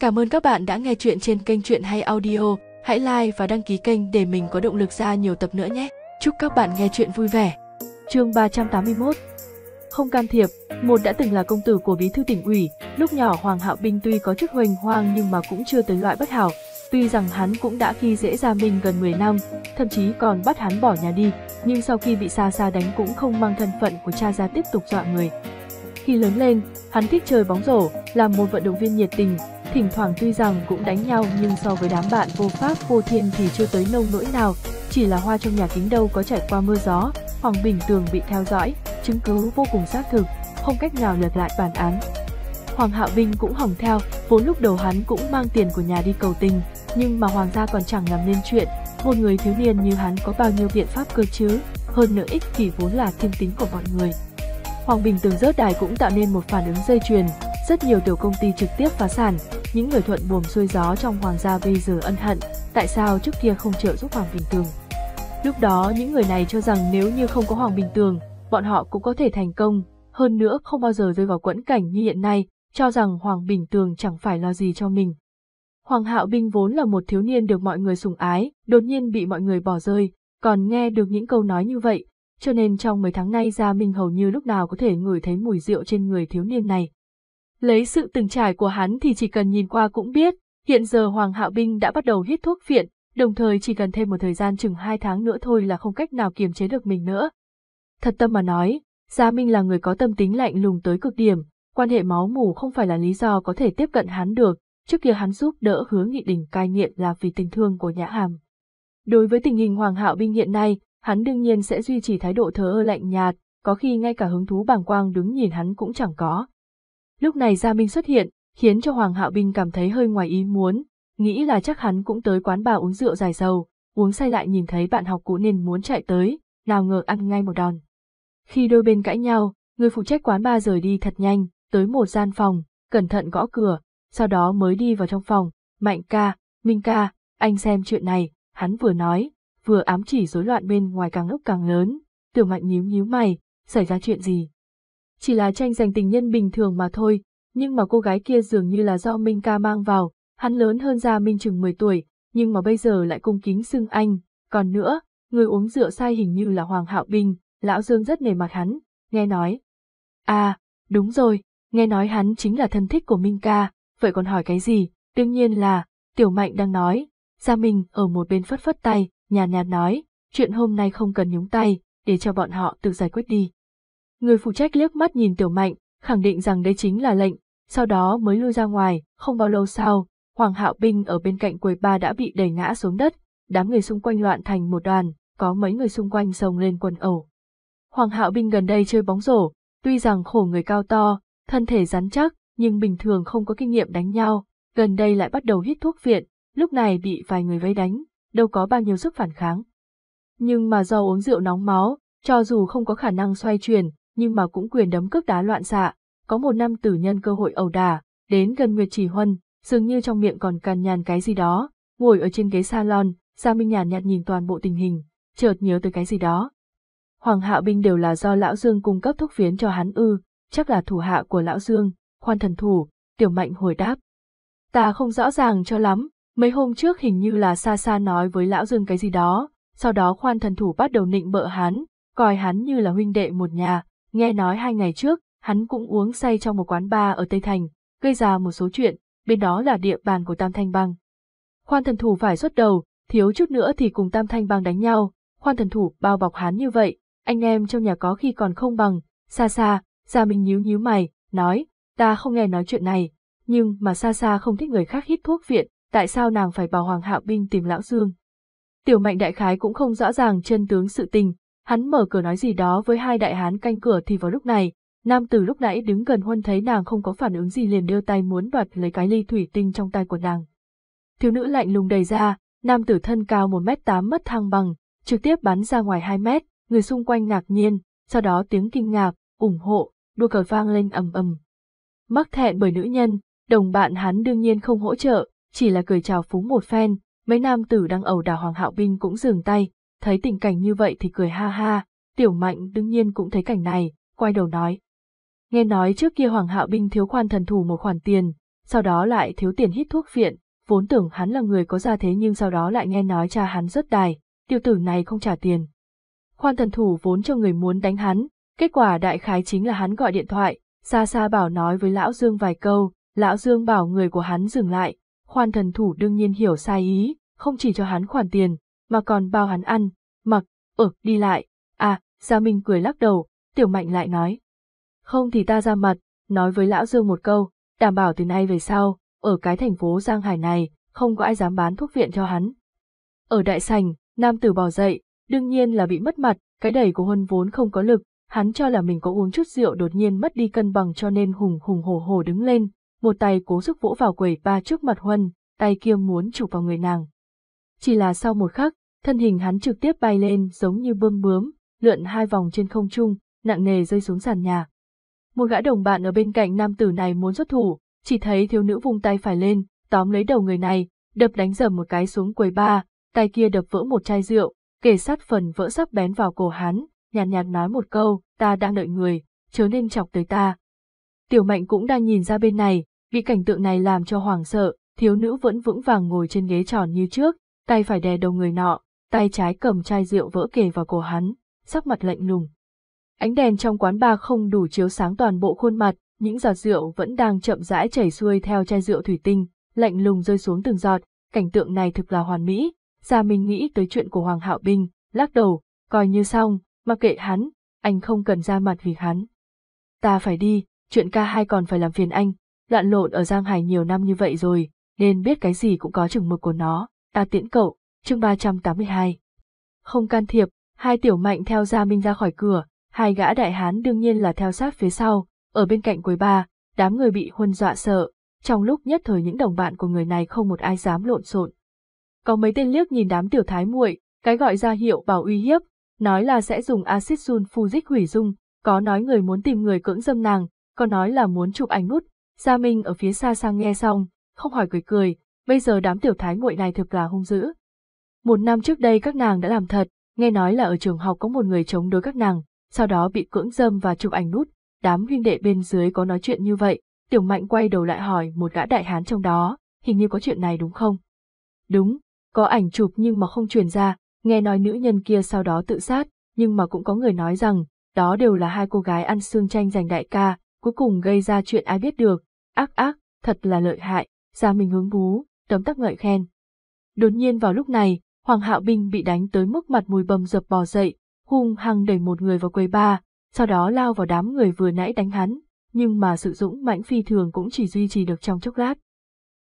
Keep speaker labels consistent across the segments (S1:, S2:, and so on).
S1: Cảm ơn các bạn đã nghe chuyện trên kênh Chuyện Hay Audio. Hãy like và đăng ký kênh để mình có động lực ra nhiều tập nữa nhé. Chúc các bạn nghe chuyện vui vẻ. Chương 381 Không can thiệp, một đã từng là công tử của bí thư tỉnh ủy, lúc nhỏ Hoàng Hạo Binh tuy có chức hoành hoang nhưng mà cũng chưa tới loại bất hảo. Tuy rằng hắn cũng đã khi dễ Gia Minh gần 10 năm, thậm chí còn bắt hắn bỏ nhà đi, nhưng sau khi bị xa xa đánh cũng không mang thân phận của cha ra tiếp tục dọa người. Khi lớn lên, hắn thích chơi bóng rổ, làm một vận động viên nhiệt tình, Thỉnh thoảng tuy rằng cũng đánh nhau nhưng so với đám bạn vô pháp vô thiên thì chưa tới nông nỗi nào, chỉ là hoa trong nhà kính đâu có trải qua mưa gió, Hoàng Bình Tường bị theo dõi, chứng cứ vô cùng xác thực, không cách nào lật lại bản án. Hoàng Hạo Vinh cũng hỏng theo, vốn lúc đầu hắn cũng mang tiền của nhà đi cầu tình, nhưng mà hoàng gia còn chẳng làm nên chuyện, một người thiếu niên như hắn có bao nhiêu biện pháp cơ chứ, hơn nữa ích kỷ vốn là thiên tính của mọi người. Hoàng Bình Tường rớt đài cũng tạo nên một phản ứng dây chuyền, rất nhiều tiểu công ty trực tiếp phá sản, những người thuận buồm xuôi gió trong hoàng gia bây giờ ân hận, tại sao trước kia không trợ giúp Hoàng Bình Tường. Lúc đó những người này cho rằng nếu như không có Hoàng Bình Tường, bọn họ cũng có thể thành công, hơn nữa không bao giờ rơi vào quẫn cảnh như hiện nay, cho rằng Hoàng Bình Tường chẳng phải lo gì cho mình. Hoàng Hạo Binh vốn là một thiếu niên được mọi người sủng ái, đột nhiên bị mọi người bỏ rơi, còn nghe được những câu nói như vậy, cho nên trong mấy tháng nay Gia Minh hầu như lúc nào có thể ngửi thấy mùi rượu trên người thiếu niên này. Lấy sự từng trải của hắn thì chỉ cần nhìn qua cũng biết, hiện giờ Hoàng Hạo Binh đã bắt đầu hít thuốc phiện, đồng thời chỉ cần thêm một thời gian chừng hai tháng nữa thôi là không cách nào kiềm chế được mình nữa. Thật tâm mà nói, Gia Minh là người có tâm tính lạnh lùng tới cực điểm, quan hệ máu mủ không phải là lý do có thể tiếp cận hắn được, trước kia hắn giúp đỡ hứa nghị đình cai nghiện là vì tình thương của Nhã Hàm. Đối với tình hình Hoàng Hạo Binh hiện nay, hắn đương nhiên sẽ duy trì thái độ thờ ơ lạnh nhạt, có khi ngay cả hứng thú bàng quang đứng nhìn hắn cũng chẳng có. Lúc này Gia Minh xuất hiện, khiến cho Hoàng Hạo Binh cảm thấy hơi ngoài ý muốn, nghĩ là chắc hắn cũng tới quán bà uống rượu dài sầu uống say lại nhìn thấy bạn học cũ nên muốn chạy tới, nào ngờ ăn ngay một đòn. Khi đôi bên cãi nhau, người phụ trách quán ba rời đi thật nhanh, tới một gian phòng, cẩn thận gõ cửa, sau đó mới đi vào trong phòng, Mạnh ca, Minh ca, anh xem chuyện này, hắn vừa nói, vừa ám chỉ rối loạn bên ngoài càng lúc càng lớn, tiểu Mạnh nhíu nhíu mày, xảy ra chuyện gì? chỉ là tranh giành tình nhân bình thường mà thôi, nhưng mà cô gái kia dường như là do Minh ca mang vào, hắn lớn hơn Gia Minh chừng 10 tuổi, nhưng mà bây giờ lại cung kính xưng anh, còn nữa, người uống rượu sai hình như là Hoàng Hạo Bình, lão Dương rất nề mặt hắn, nghe nói. À, đúng rồi, nghe nói hắn chính là thân thích của Minh ca, vậy còn hỏi cái gì, đương nhiên là, Tiểu Mạnh đang nói, Gia Minh ở một bên phất phất tay, nhàn nhạt nói, chuyện hôm nay không cần nhúng tay, để cho bọn họ tự giải quyết đi. Người phụ trách liếc mắt nhìn Tiểu Mạnh, khẳng định rằng đây chính là lệnh, sau đó mới lui ra ngoài, không bao lâu sau, Hoàng Hạo Binh ở bên cạnh quầy ba đã bị đẩy ngã xuống đất, đám người xung quanh loạn thành một đoàn, có mấy người xung quanh xông lên quần ẩu. Hoàng Hạo Binh gần đây chơi bóng rổ, tuy rằng khổ người cao to, thân thể rắn chắc, nhưng bình thường không có kinh nghiệm đánh nhau, gần đây lại bắt đầu hít thuốc viện, lúc này bị vài người vây đánh, đâu có bao nhiêu sức phản kháng. Nhưng mà do uống rượu nóng máu, cho dù không có khả năng xoay chuyển, nhưng mà cũng quyền đấm cước đá loạn xạ, có một nam tử nhân cơ hội ẩu đả, đến gần Nguyệt Chỉ Huân, dường như trong miệng còn cằn nhằn cái gì đó, ngồi ở trên ghế salon, Gia Minh nhàn nhạt nhìn toàn bộ tình hình, chợt nhớ tới cái gì đó. Hoàng Hạo binh đều là do lão Dương cung cấp thuốc phiến cho hắn ư, chắc là thủ hạ của lão Dương, khoan thần thủ, tiểu mạnh hồi đáp. Ta không rõ ràng cho lắm, mấy hôm trước hình như là xa xa nói với lão Dương cái gì đó, sau đó khoan thần thủ bắt đầu nịnh bợ hắn, coi hắn như là huynh đệ một nhà, Nghe nói hai ngày trước, hắn cũng uống say trong một quán bar ở Tây Thành, gây ra một số chuyện, bên đó là địa bàn của Tam Thanh Bang. Khoan thần thủ phải xuất đầu, thiếu chút nữa thì cùng Tam Thanh Bang đánh nhau, khoan thần thủ bao bọc hắn như vậy, anh em trong nhà có khi còn không bằng, xa xa, Gia Minh nhíu nhíu mày, nói, ta không nghe nói chuyện này, nhưng mà xa xa không thích người khác hít thuốc viện, tại sao nàng phải bảo Hoàng Hạo Binh tìm Lão Dương? Tiểu mạnh đại khái cũng không rõ ràng chân tướng sự tình, Hắn mở cửa nói gì đó với hai đại hán canh cửa thì vào lúc này, nam tử lúc nãy đứng gần huân thấy nàng không có phản ứng gì liền đưa tay muốn đoạt lấy cái ly thủy tinh trong tay của nàng. Thiếu nữ lạnh lùng đầy ra, nam tử thân cao 1m8 mất thăng bằng, trực tiếp bắn ra ngoài 2 mét, người xung quanh ngạc nhiên, sau đó tiếng kinh ngạc, ủng hộ, đua cờ vang lên ầm ầm. Mắc thẹn bởi nữ nhân, đồng bạn hắn đương nhiên không hỗ trợ, chỉ là cười chào phúng một phen, mấy nam tử đang ẩu đả Hoàng Hạo Binh cũng dừng tay, thấy tình cảnh như vậy thì cười ha ha, tiểu mạnh đương nhiên cũng thấy cảnh này, quay đầu nói. Nghe nói trước kia Hoàng Hạo Binh thiếu khoan thần thủ một khoản tiền, sau đó lại thiếu tiền hít thuốc viện, vốn tưởng hắn là người có gia thế nhưng sau đó lại nghe nói cha hắn rất đài, tiêu tử này không trả tiền. Khoan thần thủ vốn cho người muốn đánh hắn, kết quả đại khái chính là hắn gọi điện thoại, xa xa bảo nói với Lão Dương vài câu, Lão Dương bảo người của hắn dừng lại, khoan thần thủ đương nhiên hiểu sai ý, không chỉ cho hắn khoản tiền, mà còn bao hắn ăn, mặc, ở, đi lại. À, Gia Minh cười lắc đầu, Tiểu Mạnh lại nói. Không thì ta ra mặt, nói với Lão Dương một câu, đảm bảo từ nay về sau, ở cái thành phố Giang Hải này, không có ai dám bán thuốc viện cho hắn. Ở đại sành, nam tử bò dậy, đương nhiên là bị mất mặt, cái đẩy của huân vốn không có lực, hắn cho là mình có uống chút rượu đột nhiên mất đi cân bằng cho nên hùng hùng hổ hổ đứng lên, một tay cố sức vỗ vào quầy ba trước mặt huân, tay kia muốn chụp vào người nàng. Chỉ là sau một khắc, thân hình hắn trực tiếp bay lên giống như bơm bướm, lượn hai vòng trên không trung, nặng nề rơi xuống sàn nhà. Một gã đồng bạn ở bên cạnh nam tử này muốn xuất thủ, chỉ thấy thiếu nữ vung tay phải lên, tóm lấy đầu người này, đập đánh dầm một cái xuống quầy ba, tay kia đập vỡ một chai rượu, kể sát phần vỡ sắp bén vào cổ hắn, nhàn nhạt, nhạt nói một câu, ta đang đợi người, chớ nên chọc tới ta. Tiểu mạnh cũng đang nhìn ra bên này, bị cảnh tượng này làm cho hoảng sợ, thiếu nữ vẫn vững vàng ngồi trên ghế tròn như trước, tay phải đè đầu người nọ, tay trái cầm chai rượu vỡ kề vào cổ hắn, sắc mặt lạnh lùng. Ánh đèn trong quán bar không đủ chiếu sáng toàn bộ khuôn mặt, những giọt rượu vẫn đang chậm rãi chảy xuôi theo chai rượu thủy tinh, lạnh lùng rơi xuống từng giọt, cảnh tượng này thực là hoàn mỹ. Gia Minh nghĩ tới chuyện của Hoàng Hạo Binh, lắc đầu, coi như xong, mặc kệ hắn, anh không cần ra mặt vì hắn. Ta phải đi, chuyện ca hai còn phải làm phiền anh, loạn lộn ở Giang Hải nhiều năm như vậy rồi, nên biết cái gì cũng có chừng mực của nó, ta tiễn cậu, chương 382. Không can thiệp, hai tiểu mạnh theo Gia Minh ra khỏi cửa, hai gã đại hán đương nhiên là theo sát phía sau, ở bên cạnh quầy ba, đám người bị huân dọa sợ, trong lúc nhất thời những đồng bạn của người này không một ai dám lộn xộn. Có mấy tên liếc nhìn đám tiểu thái muội, cái gọi ra hiệu bảo uy hiếp, nói là sẽ dùng axit sulfuric hủy dung, có nói người muốn tìm người cưỡng dâm nàng, có nói là muốn chụp ảnh nút, Gia Minh ở phía xa sang nghe xong, không hỏi cười cười, bây giờ đám tiểu thái muội này thực là hung dữ, một năm trước đây các nàng đã làm thật, nghe nói là ở trường học có một người chống đối các nàng, sau đó bị cưỡng dâm và chụp ảnh nút, đám huynh đệ bên dưới có nói chuyện như vậy, Tiểu Mạnh quay đầu lại hỏi một gã đại hán trong đó, hình như có chuyện này đúng không? Đúng, có ảnh chụp nhưng mà không truyền ra, nghe nói nữ nhân kia sau đó tự sát, nhưng mà cũng có người nói rằng, đó đều là hai cô gái ăn xương tranh giành đại ca, cuối cùng gây ra chuyện ai biết được, ác ác, thật là lợi hại, ra mình hướng bú, tấm tắc ngợi khen. Đột nhiên vào lúc này, Hoàng Hạo Binh bị đánh tới mức mặt mùi bầm dập bò dậy, hung hăng đẩy một người vào quầy ba, sau đó lao vào đám người vừa nãy đánh hắn, nhưng mà sự dũng mãnh phi thường cũng chỉ duy trì được trong chốc lát.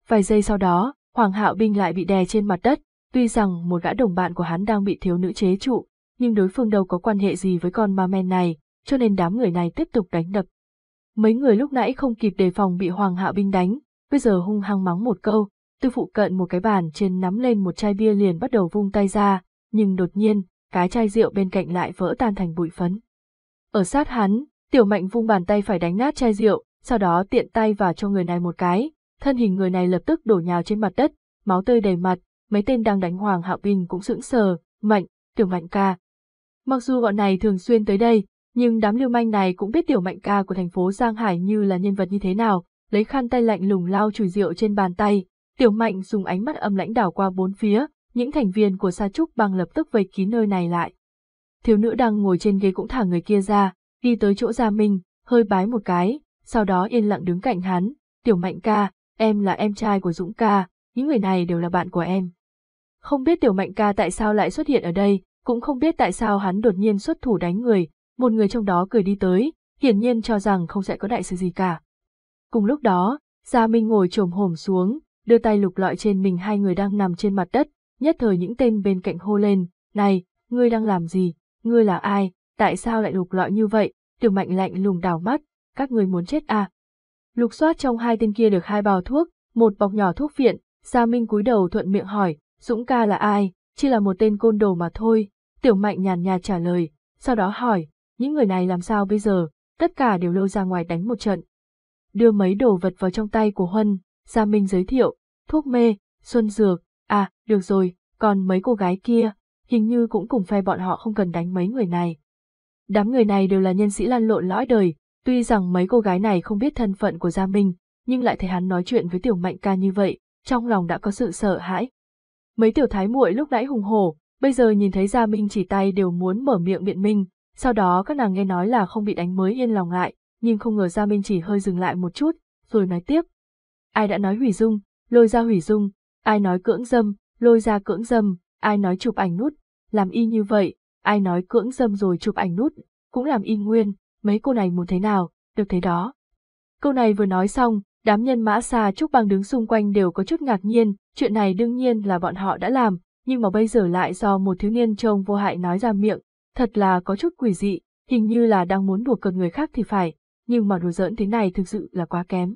S1: Vài giây sau đó, Hoàng Hạo Binh lại bị đè trên mặt đất, tuy rằng một gã đồng bạn của hắn đang bị thiếu nữ chế trụ, nhưng đối phương đâu có quan hệ gì với con ma men này, cho nên đám người này tiếp tục đánh đập. Mấy người lúc nãy không kịp đề phòng bị Hoàng Hạo Binh đánh, bây giờ hung hăng mắng một câu, Tư phụ cận một cái bàn trên nắm lên một chai bia liền bắt đầu vung tay ra, nhưng đột nhiên, cái chai rượu bên cạnh lại vỡ tan thành bụi phấn. Ở sát hắn, tiểu mạnh vung bàn tay phải đánh nát chai rượu, sau đó tiện tay vào cho người này một cái, thân hình người này lập tức đổ nhào trên mặt đất, máu tươi đầy mặt, mấy tên đang đánh Hoàng Hạo Bình cũng sững sờ, mạnh, tiểu mạnh ca. Mặc dù bọn này thường xuyên tới đây, nhưng đám lưu manh này cũng biết tiểu mạnh ca của thành phố Giang Hải như là nhân vật như thế nào, lấy khăn tay lạnh lùng lau chùi rượu trên bàn tay, Tiểu Mạnh dùng ánh mắt âm lãnh đảo qua bốn phía, những thành viên của Sa Trúc bang lập tức vây kín nơi này lại. Thiếu nữ đang ngồi trên ghế cũng thả người kia ra, đi tới chỗ Gia Minh, hơi bái một cái, sau đó yên lặng đứng cạnh hắn, Tiểu Mạnh ca, em là em trai của Dũng ca, những người này đều là bạn của em. Không biết Tiểu Mạnh ca tại sao lại xuất hiện ở đây, cũng không biết tại sao hắn đột nhiên xuất thủ đánh người, một người trong đó cười đi tới, hiển nhiên cho rằng không sẽ có đại sự gì cả. Cùng lúc đó, Gia Minh ngồi trồm hổm xuống, đưa tay lục lọi trên mình hai người đang nằm trên mặt đất, nhất thời những tên bên cạnh hô lên, này, ngươi đang làm gì, ngươi là ai, tại sao lại lục lọi như vậy, tiểu mạnh lạnh lùng đảo mắt, các ngươi muốn chết à. Lục soát trong hai tên kia được hai bào thuốc, một bọc nhỏ thuốc viện, Gia Minh cúi đầu thuận miệng hỏi, Dũng ca là ai, chỉ là một tên côn đồ mà thôi, tiểu mạnh nhàn nhạt trả lời, sau đó hỏi, những người này làm sao bây giờ, tất cả đều lôi ra ngoài đánh một trận. Đưa mấy đồ vật vào trong tay của Huân, Gia Minh giới thiệu, thuốc mê, xuân dược, à, được rồi, còn mấy cô gái kia, hình như cũng cùng phe bọn họ không cần đánh mấy người này. Đám người này đều là nhân sĩ lan lộn lõi đời, tuy rằng mấy cô gái này không biết thân phận của Gia Minh, nhưng lại thấy hắn nói chuyện với tiểu mạnh ca như vậy, trong lòng đã có sự sợ hãi. Mấy tiểu thái muội lúc nãy hùng hổ, bây giờ nhìn thấy Gia Minh chỉ tay đều muốn mở miệng biện minh, sau đó các nàng nghe nói là không bị đánh mới yên lòng lại, nhưng không ngờ Gia Minh chỉ hơi dừng lại một chút, rồi nói tiếp. Ai đã nói hủy dung, lôi ra hủy dung, ai nói cưỡng dâm, lôi ra cưỡng dâm, ai nói chụp ảnh nút, làm y như vậy, ai nói cưỡng dâm rồi chụp ảnh nút, cũng làm y nguyên, mấy cô này muốn thế nào, được thế đó. Câu này vừa nói xong, đám nhân mã xa trúc băng đứng xung quanh đều có chút ngạc nhiên, chuyện này đương nhiên là bọn họ đã làm, nhưng mà bây giờ lại do một thiếu niên trông vô hại nói ra miệng, thật là có chút quỷ dị, hình như là đang muốn đùa cợt người khác thì phải, nhưng mà đùa giỡn thế này thực sự là quá kém.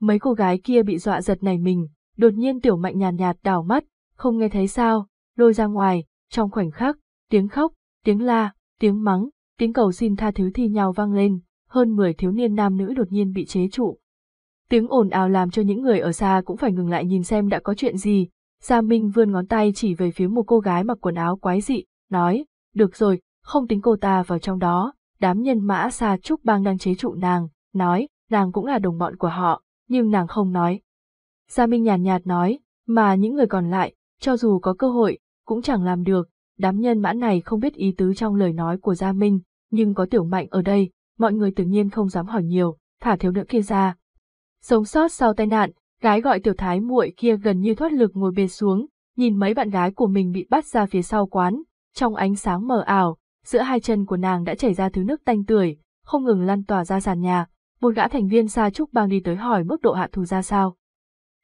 S1: Mấy cô gái kia bị dọa giật nảy mình, đột nhiên tiểu mạnh nhàn nhạt, nhạt đảo mắt, không nghe thấy sao, lôi ra ngoài, trong khoảnh khắc, tiếng khóc, tiếng la, tiếng mắng, tiếng cầu xin tha thứ thi nhau vang lên, hơn 10 thiếu niên nam nữ đột nhiên bị chế trụ. Tiếng ồn ào làm cho những người ở xa cũng phải ngừng lại nhìn xem đã có chuyện gì, Gia Minh vươn ngón tay chỉ về phía một cô gái mặc quần áo quái dị, nói, được rồi, không tính cô ta vào trong đó, đám nhân mã xa trúc bang đang chế trụ nàng, nói, nàng cũng là đồng bọn của họ, nhưng nàng không nói. Gia Minh nhàn nhạt, nhạt nói, mà những người còn lại, cho dù có cơ hội, cũng chẳng làm được, đám nhân mã này không biết ý tứ trong lời nói của Gia Minh, nhưng có tiểu mạnh ở đây, mọi người tự nhiên không dám hỏi nhiều, thả thiếu nữ kia ra. Sống sót sau tai nạn, gái gọi tiểu thái muội kia gần như thoát lực ngồi bệt xuống, nhìn mấy bạn gái của mình bị bắt ra phía sau quán, trong ánh sáng mờ ảo, giữa hai chân của nàng đã chảy ra thứ nước tanh tưởi, không ngừng lan tỏa ra sàn nhà, một gã thành viên xa trúc bang đi tới hỏi mức độ hạ thù ra sao.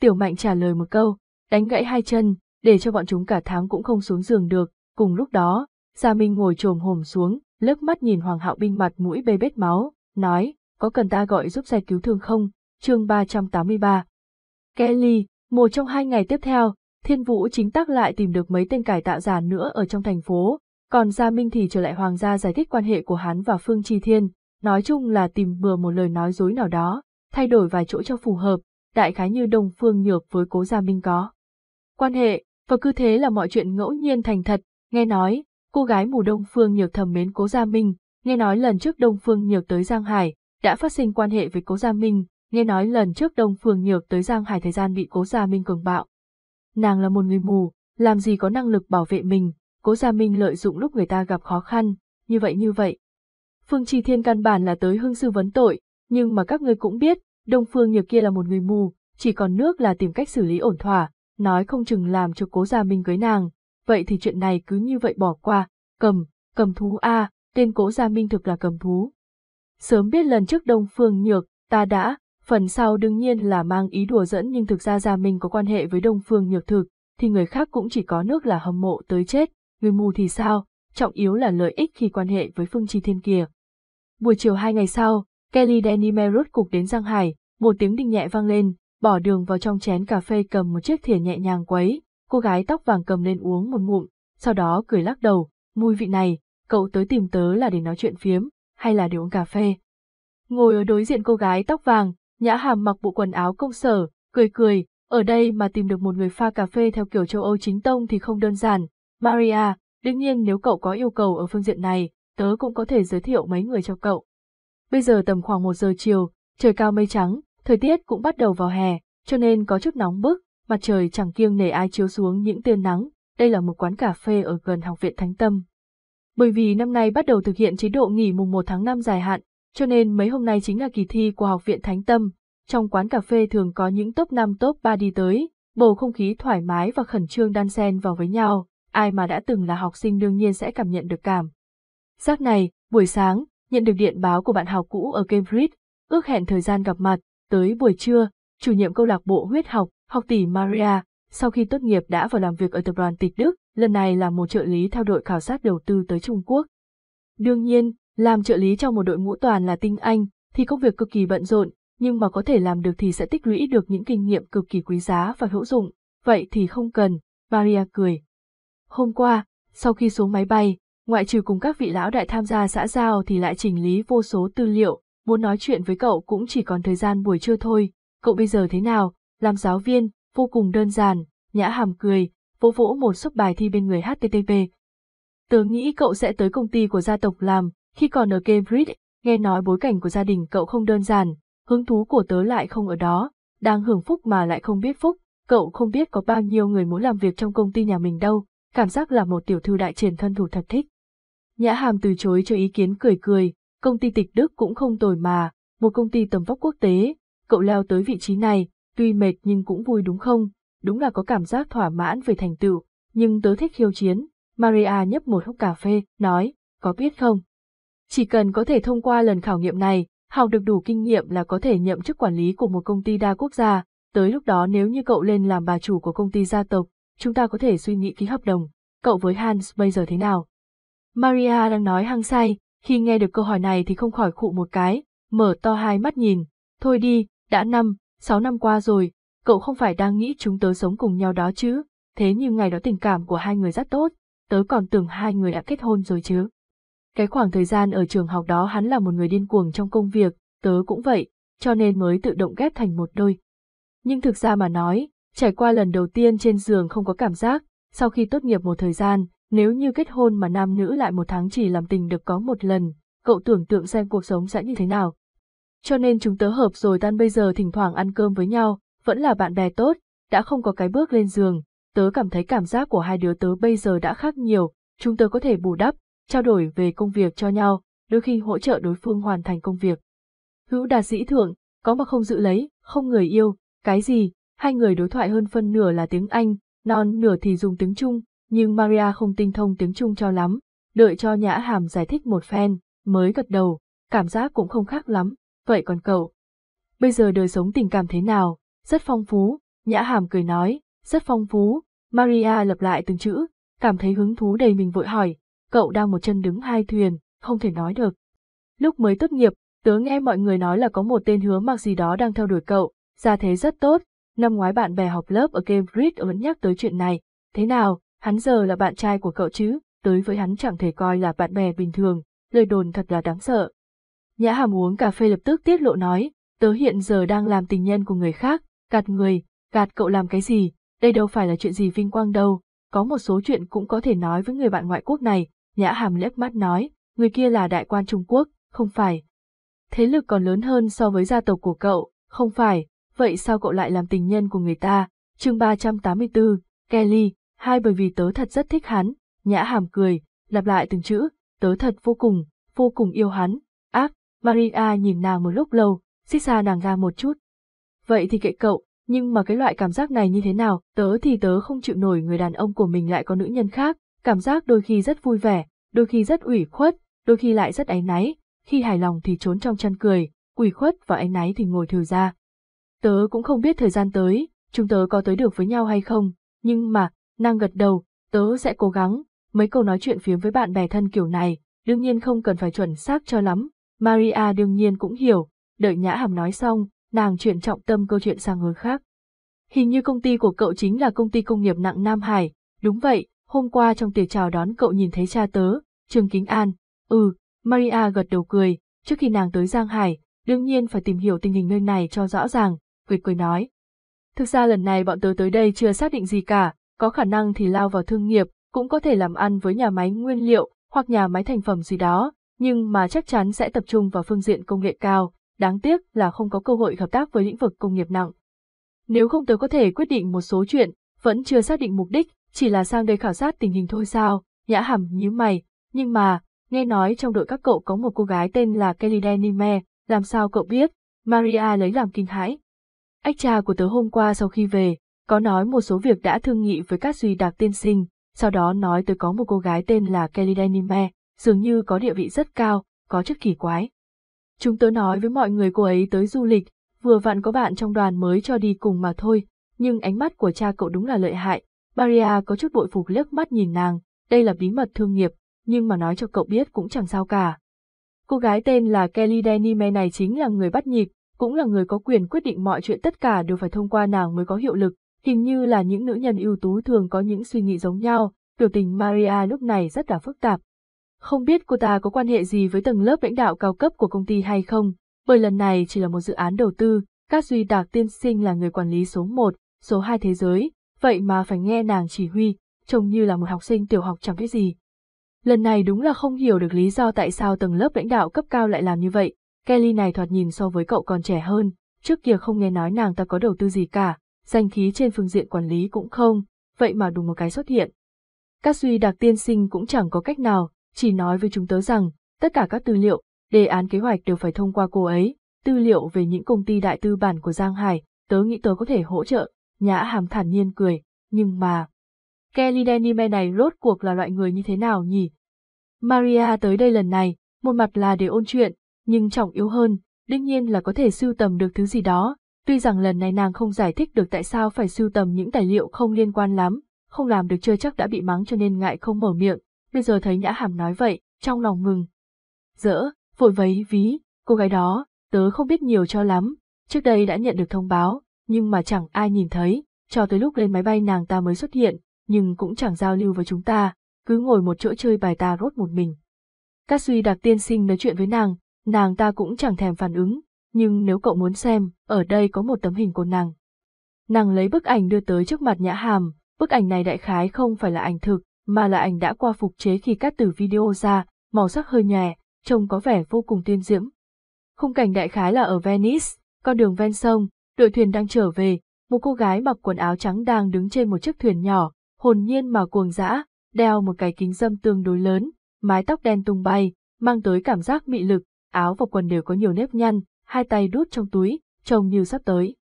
S1: Tiểu mạnh trả lời một câu, đánh gãy hai chân, để cho bọn chúng cả tháng cũng không xuống giường được, cùng lúc đó, Gia Minh ngồi trồm hồm xuống, lướt mắt nhìn Hoàng Hạo Binh mặt mũi bê bết máu, nói, có cần ta gọi giúp xe cứu thương không, chương 383. Kelly, một trong hai ngày tiếp theo, Thiên Vũ chính tắc lại tìm được mấy tên cải tạo giả nữa ở trong thành phố, còn Gia Minh thì trở lại Hoàng gia giải thích quan hệ của hắn và Phương tri Thiên, nói chung là tìm bừa một lời nói dối nào đó, thay đổi vài chỗ cho phù hợp, đại khái như Đông Phương Nhược với Cố Gia Minh có. Quan hệ, và cứ thế là mọi chuyện ngẫu nhiên thành thật, nghe nói, cô gái mù Đông Phương Nhược thầm mến Cố Gia Minh, nghe nói lần trước Đông Phương Nhược tới Giang Hải, đã phát sinh quan hệ với Cố Gia Minh, nghe nói lần trước Đông Phương Nhược tới Giang Hải thời gian bị Cố Gia Minh cường bạo. Nàng là một người mù, làm gì có năng lực bảo vệ mình, Cố Gia Minh lợi dụng lúc người ta gặp khó khăn, như vậy như vậy, Phương Trì Thiên căn bản là tới hương sư vấn tội, nhưng mà các ngươi cũng biết, Đông Phương Nhược kia là một người mù, chỉ còn nước là tìm cách xử lý ổn thỏa, nói không chừng làm cho cố gia Minh cưới nàng. Vậy thì chuyện này cứ như vậy bỏ qua, cầm, cầm thú A, tên cố gia Minh thực là cầm thú. Sớm biết lần trước Đông Phương Nhược, ta đã, phần sau đương nhiên là mang ý đùa dẫn nhưng thực ra gia Minh có quan hệ với Đông Phương Nhược thực, thì người khác cũng chỉ có nước là hâm mộ tới chết, người mù thì sao, trọng yếu là lợi ích khi quan hệ với Phương Trì Thiên kia. Buổi chiều hai ngày sau, Kelly Denime rốt cục đến Giang Hải, một tiếng đinh nhẹ vang lên, bỏ đường vào trong chén cà phê cầm một chiếc thìa nhẹ nhàng quấy, cô gái tóc vàng cầm lên uống một ngụm, sau đó cười lắc đầu, mùi vị này, cậu tới tìm tớ là để nói chuyện phiếm, hay là để uống cà phê. Ngồi ở đối diện cô gái tóc vàng, nhã hàm mặc bộ quần áo công sở, cười cười, ở đây mà tìm được một người pha cà phê theo kiểu châu Âu chính tông thì không đơn giản. Maria, đương nhiên nếu cậu có yêu cầu ở phương diện này, tớ cũng có thể giới thiệu mấy người cho cậu. Bây giờ tầm khoảng 1 giờ chiều, trời cao mây trắng, thời tiết cũng bắt đầu vào hè, cho nên có chút nóng bức, mặt trời chẳng kiêng nể ai chiếu xuống những tia nắng, đây là một quán cà phê ở gần Học viện Thánh Tâm. Bởi vì năm nay bắt đầu thực hiện chế độ nghỉ mùng 1 tháng 5 dài hạn, cho nên mấy hôm nay chính là kỳ thi của Học viện Thánh Tâm, trong quán cà phê thường có những top 5 top 3 đi tới, bầu không khí thoải mái và khẩn trương đan xen vào với nhau, ai mà đã từng là học sinh đương nhiên sẽ cảm nhận được cảm Giác này, buổi sáng, nhận được điện báo của bạn học cũ ở Cambridge, ước hẹn thời gian gặp mặt, tới buổi trưa, chủ nhiệm câu lạc bộ huyết học, học tỷ Maria, sau khi tốt nghiệp đã vào làm việc ở tập đoàn tịch Đức, lần này là một trợ lý theo đội khảo sát đầu tư tới Trung Quốc. Đương nhiên, làm trợ lý trong một đội ngũ toàn là tinh Anh, thì công việc cực kỳ bận rộn, nhưng mà có thể làm được thì sẽ tích lũy được những kinh nghiệm cực kỳ quý giá và hữu dụng, vậy thì không cần, Maria cười. Hôm qua, sau khi xuống máy bay, ngoại trừ cùng các vị lão đại tham gia xã giao thì lại chỉnh lý vô số tư liệu, muốn nói chuyện với cậu cũng chỉ còn thời gian buổi trưa thôi, cậu bây giờ thế nào, làm giáo viên, vô cùng đơn giản, nhã hàm cười, vỗ vỗ một sấp bài thi bên người HTTP. Tớ nghĩ cậu sẽ tới công ty của gia tộc làm, khi còn ở Cambridge, nghe nói bối cảnh của gia đình cậu không đơn giản, hứng thú của tớ lại không ở đó, đang hưởng phúc mà lại không biết phúc, cậu không biết có bao nhiêu người muốn làm việc trong công ty nhà mình đâu, cảm giác là một tiểu thư đại triển thân thủ thật thích. Nhã Hàm từ chối cho ý kiến cười cười, công ty tịch Đức cũng không tồi mà, một công ty tầm vóc quốc tế, cậu leo tới vị trí này, tuy mệt nhưng cũng vui đúng không? Đúng là có cảm giác thỏa mãn về thành tựu, nhưng tớ thích khiêu chiến. Maria nhấp một hốc cà phê, nói, có biết không? Chỉ cần có thể thông qua lần khảo nghiệm này, học được đủ kinh nghiệm là có thể nhậm chức quản lý của một công ty đa quốc gia, tới lúc đó nếu như cậu lên làm bà chủ của công ty gia tộc, chúng ta có thể suy nghĩ ký hợp đồng, cậu với Hans bây giờ thế nào? Maria đang nói hăng say, khi nghe được câu hỏi này thì không khỏi khụ một cái, mở to hai mắt nhìn, thôi đi, đã năm, sáu năm qua rồi, cậu không phải đang nghĩ chúng tớ sống cùng nhau đó chứ, thế nhưng ngày đó tình cảm của hai người rất tốt, tớ còn tưởng hai người đã kết hôn rồi chứ. Cái khoảng thời gian ở trường học đó hắn là một người điên cuồng trong công việc, tớ cũng vậy, cho nên mới tự động ghép thành một đôi. Nhưng thực ra mà nói, trải qua lần đầu tiên trên giường không có cảm giác, sau khi tốt nghiệp một thời gian, nếu như kết hôn mà nam nữ lại một tháng chỉ làm tình được có một lần, cậu tưởng tượng xem cuộc sống sẽ như thế nào. Cho nên chúng tớ hợp rồi tan bây giờ thỉnh thoảng ăn cơm với nhau, vẫn là bạn bè tốt, đã không có cái bước lên giường, tớ cảm thấy cảm giác của hai đứa tớ bây giờ đã khác nhiều, chúng tớ có thể bù đắp, trao đổi về công việc cho nhau, đôi khi hỗ trợ đối phương hoàn thành công việc. Hữu đạt dĩ thượng, có mà không giữ lấy, không người yêu, cái gì, hai người đối thoại hơn phân nửa là tiếng Anh, non nửa thì dùng tiếng Trung, nhưng Maria không tinh thông tiếng Trung cho lắm, đợi cho Nhã Hàm giải thích một phen, mới gật đầu, cảm giác cũng không khác lắm, vậy còn cậu? Bây giờ đời sống tình cảm thế nào? Rất phong phú, Nhã Hàm cười nói, rất phong phú, Maria lặp lại từng chữ, cảm thấy hứng thú đầy mình vội hỏi, cậu đang một chân đứng hai thuyền, không thể nói được. Lúc mới tốt nghiệp, tớ nghe mọi người nói là có một tên hứa mặc gì đó đang theo đuổi cậu, gia thế rất tốt, năm ngoái bạn bè học lớp ở Cambridge vẫn nhắc tới chuyện này, thế nào, hắn giờ là bạn trai của cậu chứ, tới với hắn chẳng thể coi là bạn bè bình thường, lời đồn thật là đáng sợ. Nhã hàm uống cà phê lập tức tiết lộ nói, tớ hiện giờ đang làm tình nhân của người khác, gạt người, gạt cậu làm cái gì, đây đâu phải là chuyện gì vinh quang đâu, có một số chuyện cũng có thể nói với người bạn ngoại quốc này, nhã hàm lép mắt nói, người kia là đại quan Trung Quốc, không phải. Thế lực còn lớn hơn so với gia tộc của cậu, không phải, vậy sao cậu lại làm tình nhân của người ta, chương 384, Kelly, hai bởi vì tớ thật rất thích hắn, nhã hàm cười, lặp lại từng chữ, tớ thật vô cùng, vô cùng yêu hắn, ác, Maria nhìn nàng một lúc lâu, xích xa nàng ra một chút. Vậy thì kệ cậu, nhưng mà cái loại cảm giác này như thế nào, tớ thì tớ không chịu nổi người đàn ông của mình lại có nữ nhân khác, cảm giác đôi khi rất vui vẻ, đôi khi rất ủy khuất, đôi khi lại rất áy náy, khi hài lòng thì trốn trong chăn cười, ủy khuất và áy náy thì ngồi thừ ra. Tớ cũng không biết thời gian tới, chúng tớ có tới được với nhau hay không, nhưng mà, Nàng gật đầu, tớ sẽ cố gắng, mấy câu nói chuyện phiếm với bạn bè thân kiểu này, đương nhiên không cần phải chuẩn xác cho lắm. Maria đương nhiên cũng hiểu, đợi Nhã Hàm nói xong, nàng chuyển trọng tâm câu chuyện sang hướng khác. Hình như công ty của cậu chính là công ty công nghiệp nặng Nam Hải, đúng vậy, hôm qua trong tiệc chào đón cậu nhìn thấy cha tớ, Trương Kính An, ừ, Maria gật đầu cười, trước khi nàng tới Giang Hải, đương nhiên phải tìm hiểu tình hình nơi này cho rõ ràng, cười cười nói. Thực ra lần này bọn tớ tới đây chưa xác định gì cả, có khả năng thì lao vào thương nghiệp, cũng có thể làm ăn với nhà máy nguyên liệu hoặc nhà máy thành phẩm gì đó, nhưng mà chắc chắn sẽ tập trung vào phương diện công nghệ cao, đáng tiếc là không có cơ hội hợp tác với lĩnh vực công nghiệp nặng. Nếu không tớ có thể quyết định một số chuyện, vẫn chưa xác định mục đích, chỉ là sang đây khảo sát tình hình thôi sao, nhã hàm nhíu mày, nhưng mà, nghe nói trong đội các cậu có một cô gái tên là Kelly Denime, làm sao cậu biết, Maria lấy làm kinh hãi. Ách cha của tớ hôm qua sau khi về, có nói một số việc đã thương nghị với các duy đặc tiên sinh, sau đó nói tới có một cô gái tên là Kelly Denime, dường như có địa vị rất cao, có chất kỳ quái. Chúng tôi nói với mọi người cô ấy tới du lịch, vừa vặn có bạn trong đoàn mới cho đi cùng mà thôi, nhưng ánh mắt của cha cậu đúng là lợi hại, Maria có chút bội phục liếc mắt nhìn nàng, đây là bí mật thương nghiệp, nhưng mà nói cho cậu biết cũng chẳng sao cả. Cô gái tên là Kelly Denime này chính là người bắt nhịp, cũng là người có quyền quyết định mọi chuyện tất cả đều phải thông qua nàng mới có hiệu lực, hình như là những nữ nhân ưu tú thường có những suy nghĩ giống nhau, biểu tình Maria lúc này rất là phức tạp. Không biết cô ta có quan hệ gì với tầng lớp lãnh đạo cao cấp của công ty hay không, bởi lần này chỉ là một dự án đầu tư, các duy đạc tiên sinh là người quản lý số 1, số 2 thế giới, vậy mà phải nghe nàng chỉ huy, trông như là một học sinh tiểu học chẳng biết gì. Lần này đúng là không hiểu được lý do tại sao tầng lớp lãnh đạo cấp cao lại làm như vậy, Kelly này thoạt nhìn so với cậu còn trẻ hơn, trước kia không nghe nói nàng ta có đầu tư gì cả, danh khí trên phương diện quản lý cũng không, vậy mà đùng một cái xuất hiện. Các suy đặc tiên sinh cũng chẳng có cách nào, chỉ nói với chúng tớ rằng, tất cả các tư liệu, đề án kế hoạch đều phải thông qua cô ấy, tư liệu về những công ty đại tư bản của Giang Hải, tớ nghĩ tớ có thể hỗ trợ, nhã hàm thản nhiên cười, nhưng mà... Kelly Denime này rốt cuộc là loại người như thế nào nhỉ? Maria tới đây lần này, một mặt là để ôn chuyện, nhưng trọng yếu hơn, đương nhiên là có thể sưu tầm được thứ gì đó, Tuy rằng lần này nàng không giải thích được tại sao phải sưu tầm những tài liệu không liên quan lắm, không làm được chưa chắc đã bị mắng cho nên ngại không mở miệng, bây giờ thấy Nhã Hàm nói vậy, trong lòng ngừng. Dỡ, vội vấy ví, cô gái đó, tớ không biết nhiều cho lắm, trước đây đã nhận được thông báo, nhưng mà chẳng ai nhìn thấy, cho tới lúc lên máy bay nàng ta mới xuất hiện, nhưng cũng chẳng giao lưu với chúng ta, cứ ngồi một chỗ chơi bài ta rốt một mình. Các suy đặc tiên sinh nói chuyện với nàng, nàng ta cũng chẳng thèm phản ứng, nhưng nếu cậu muốn xem, ở đây có một tấm hình của nàng. Nàng lấy bức ảnh đưa tới trước mặt Nhã Hàm, bức ảnh này đại khái không phải là ảnh thực, mà là ảnh đã qua phục chế khi cắt từ video ra, màu sắc hơi nhẹ, trông có vẻ vô cùng tiên diễm. Khung cảnh đại khái là ở Venice, con đường ven sông, đội thuyền đang trở về, một cô gái mặc quần áo trắng đang đứng trên một chiếc thuyền nhỏ, hồn nhiên mà cuồng dã, đeo một cái kính dâm tương đối lớn, mái tóc đen tung bay, mang tới cảm giác mị lực, áo và quần đều có nhiều nếp nhăn, hai tay đút trong túi, trông như sắp tới.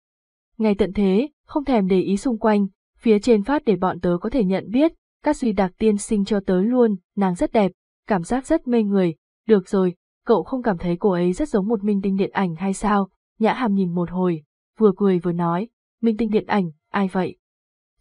S1: Ngay tận thế, không thèm để ý xung quanh, phía trên phát để bọn tớ có thể nhận biết, các suy đặc tiên sinh cho tớ luôn, nàng rất đẹp, cảm giác rất mê người, được rồi, cậu không cảm thấy cô ấy rất giống một minh tinh điện ảnh hay sao? Nhã hàm nhìn một hồi, vừa cười vừa nói, minh tinh điện ảnh, ai vậy?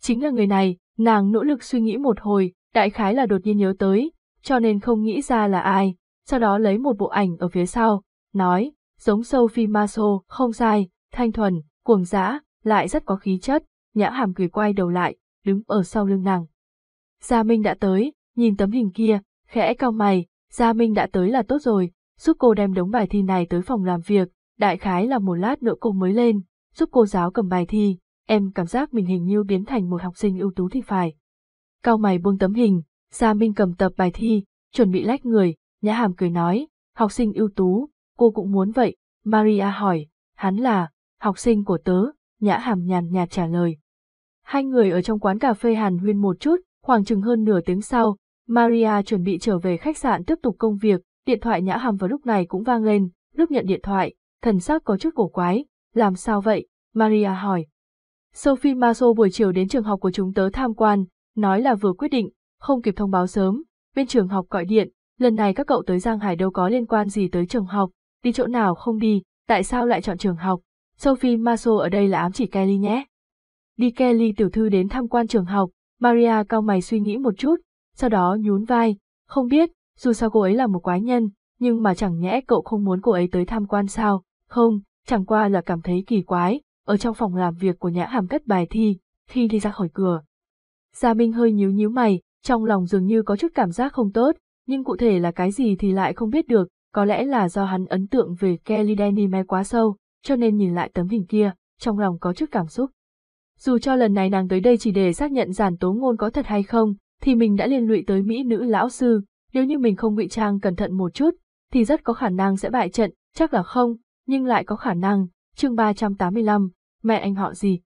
S1: Chính là người này, nàng nỗ lực suy nghĩ một hồi, đại khái là đột nhiên nhớ tới, cho nên không nghĩ ra là ai, sau đó lấy một bộ ảnh ở phía sau, nói, giống sâu phi ma Maso, không sai, thanh thuần, cuồng dã, lại rất có khí chất, nhã hàm cười quay đầu lại, đứng ở sau lưng nàng. Gia Minh đã tới, nhìn tấm hình kia, khẽ cao mày, Gia Minh đã tới là tốt rồi, giúp cô đem đống bài thi này tới phòng làm việc, đại khái là một lát nữa cô mới lên, giúp cô giáo cầm bài thi, em cảm giác mình hình như biến thành một học sinh ưu tú thì phải. Cao mày buông tấm hình, Gia Minh cầm tập bài thi, chuẩn bị lách người, nhã hàm cười nói, học sinh ưu tú, cô cũng muốn vậy. Maria hỏi, hắn là, học sinh của tớ, Nhã Hàm nhàn nhạt trả lời. Hai người ở trong quán cà phê hàn huyên một chút, khoảng chừng hơn nửa tiếng sau, Maria chuẩn bị trở về khách sạn tiếp tục công việc, điện thoại Nhã Hàm vào lúc này cũng vang lên, lúc nhận điện thoại, thần sắc có chút cổ quái, làm sao vậy, Maria hỏi. Sophie Maso buổi chiều đến trường học của chúng tớ tham quan, nói là vừa quyết định, không kịp thông báo sớm, bên trường học gọi điện, lần này các cậu tới Giang Hải đâu có liên quan gì tới trường học, đi chỗ nào không đi, tại sao lại chọn trường học, Sophie Maso ở đây là ám chỉ Kelly nhé. Đi Kelly tiểu thư đến tham quan trường học, Maria cao mày suy nghĩ một chút, sau đó nhún vai, không biết, dù sao cô ấy là một quái nhân, nhưng mà chẳng nhẽ cậu không muốn cô ấy tới tham quan sao, không, chẳng qua là cảm thấy kỳ quái, ở trong phòng làm việc của nhã hàm cất bài thi, khi đi ra khỏi cửa. Gia Minh hơi nhíu nhíu mày, trong lòng dường như có chút cảm giác không tốt, nhưng cụ thể là cái gì thì lại không biết được, có lẽ là do hắn ấn tượng về Kelly Denime quá sâu, cho nên nhìn lại tấm hình kia, trong lòng có chút cảm xúc. Dù cho lần này nàng tới đây chỉ để xác nhận giản tố ngôn có thật hay không, thì mình đã liên lụy tới mỹ nữ lão sư, nếu như mình không ngụy trang cẩn thận một chút, thì rất có khả năng sẽ bại trận, chắc là không, nhưng lại có khả năng, chương 385, mẹ anh họ gì.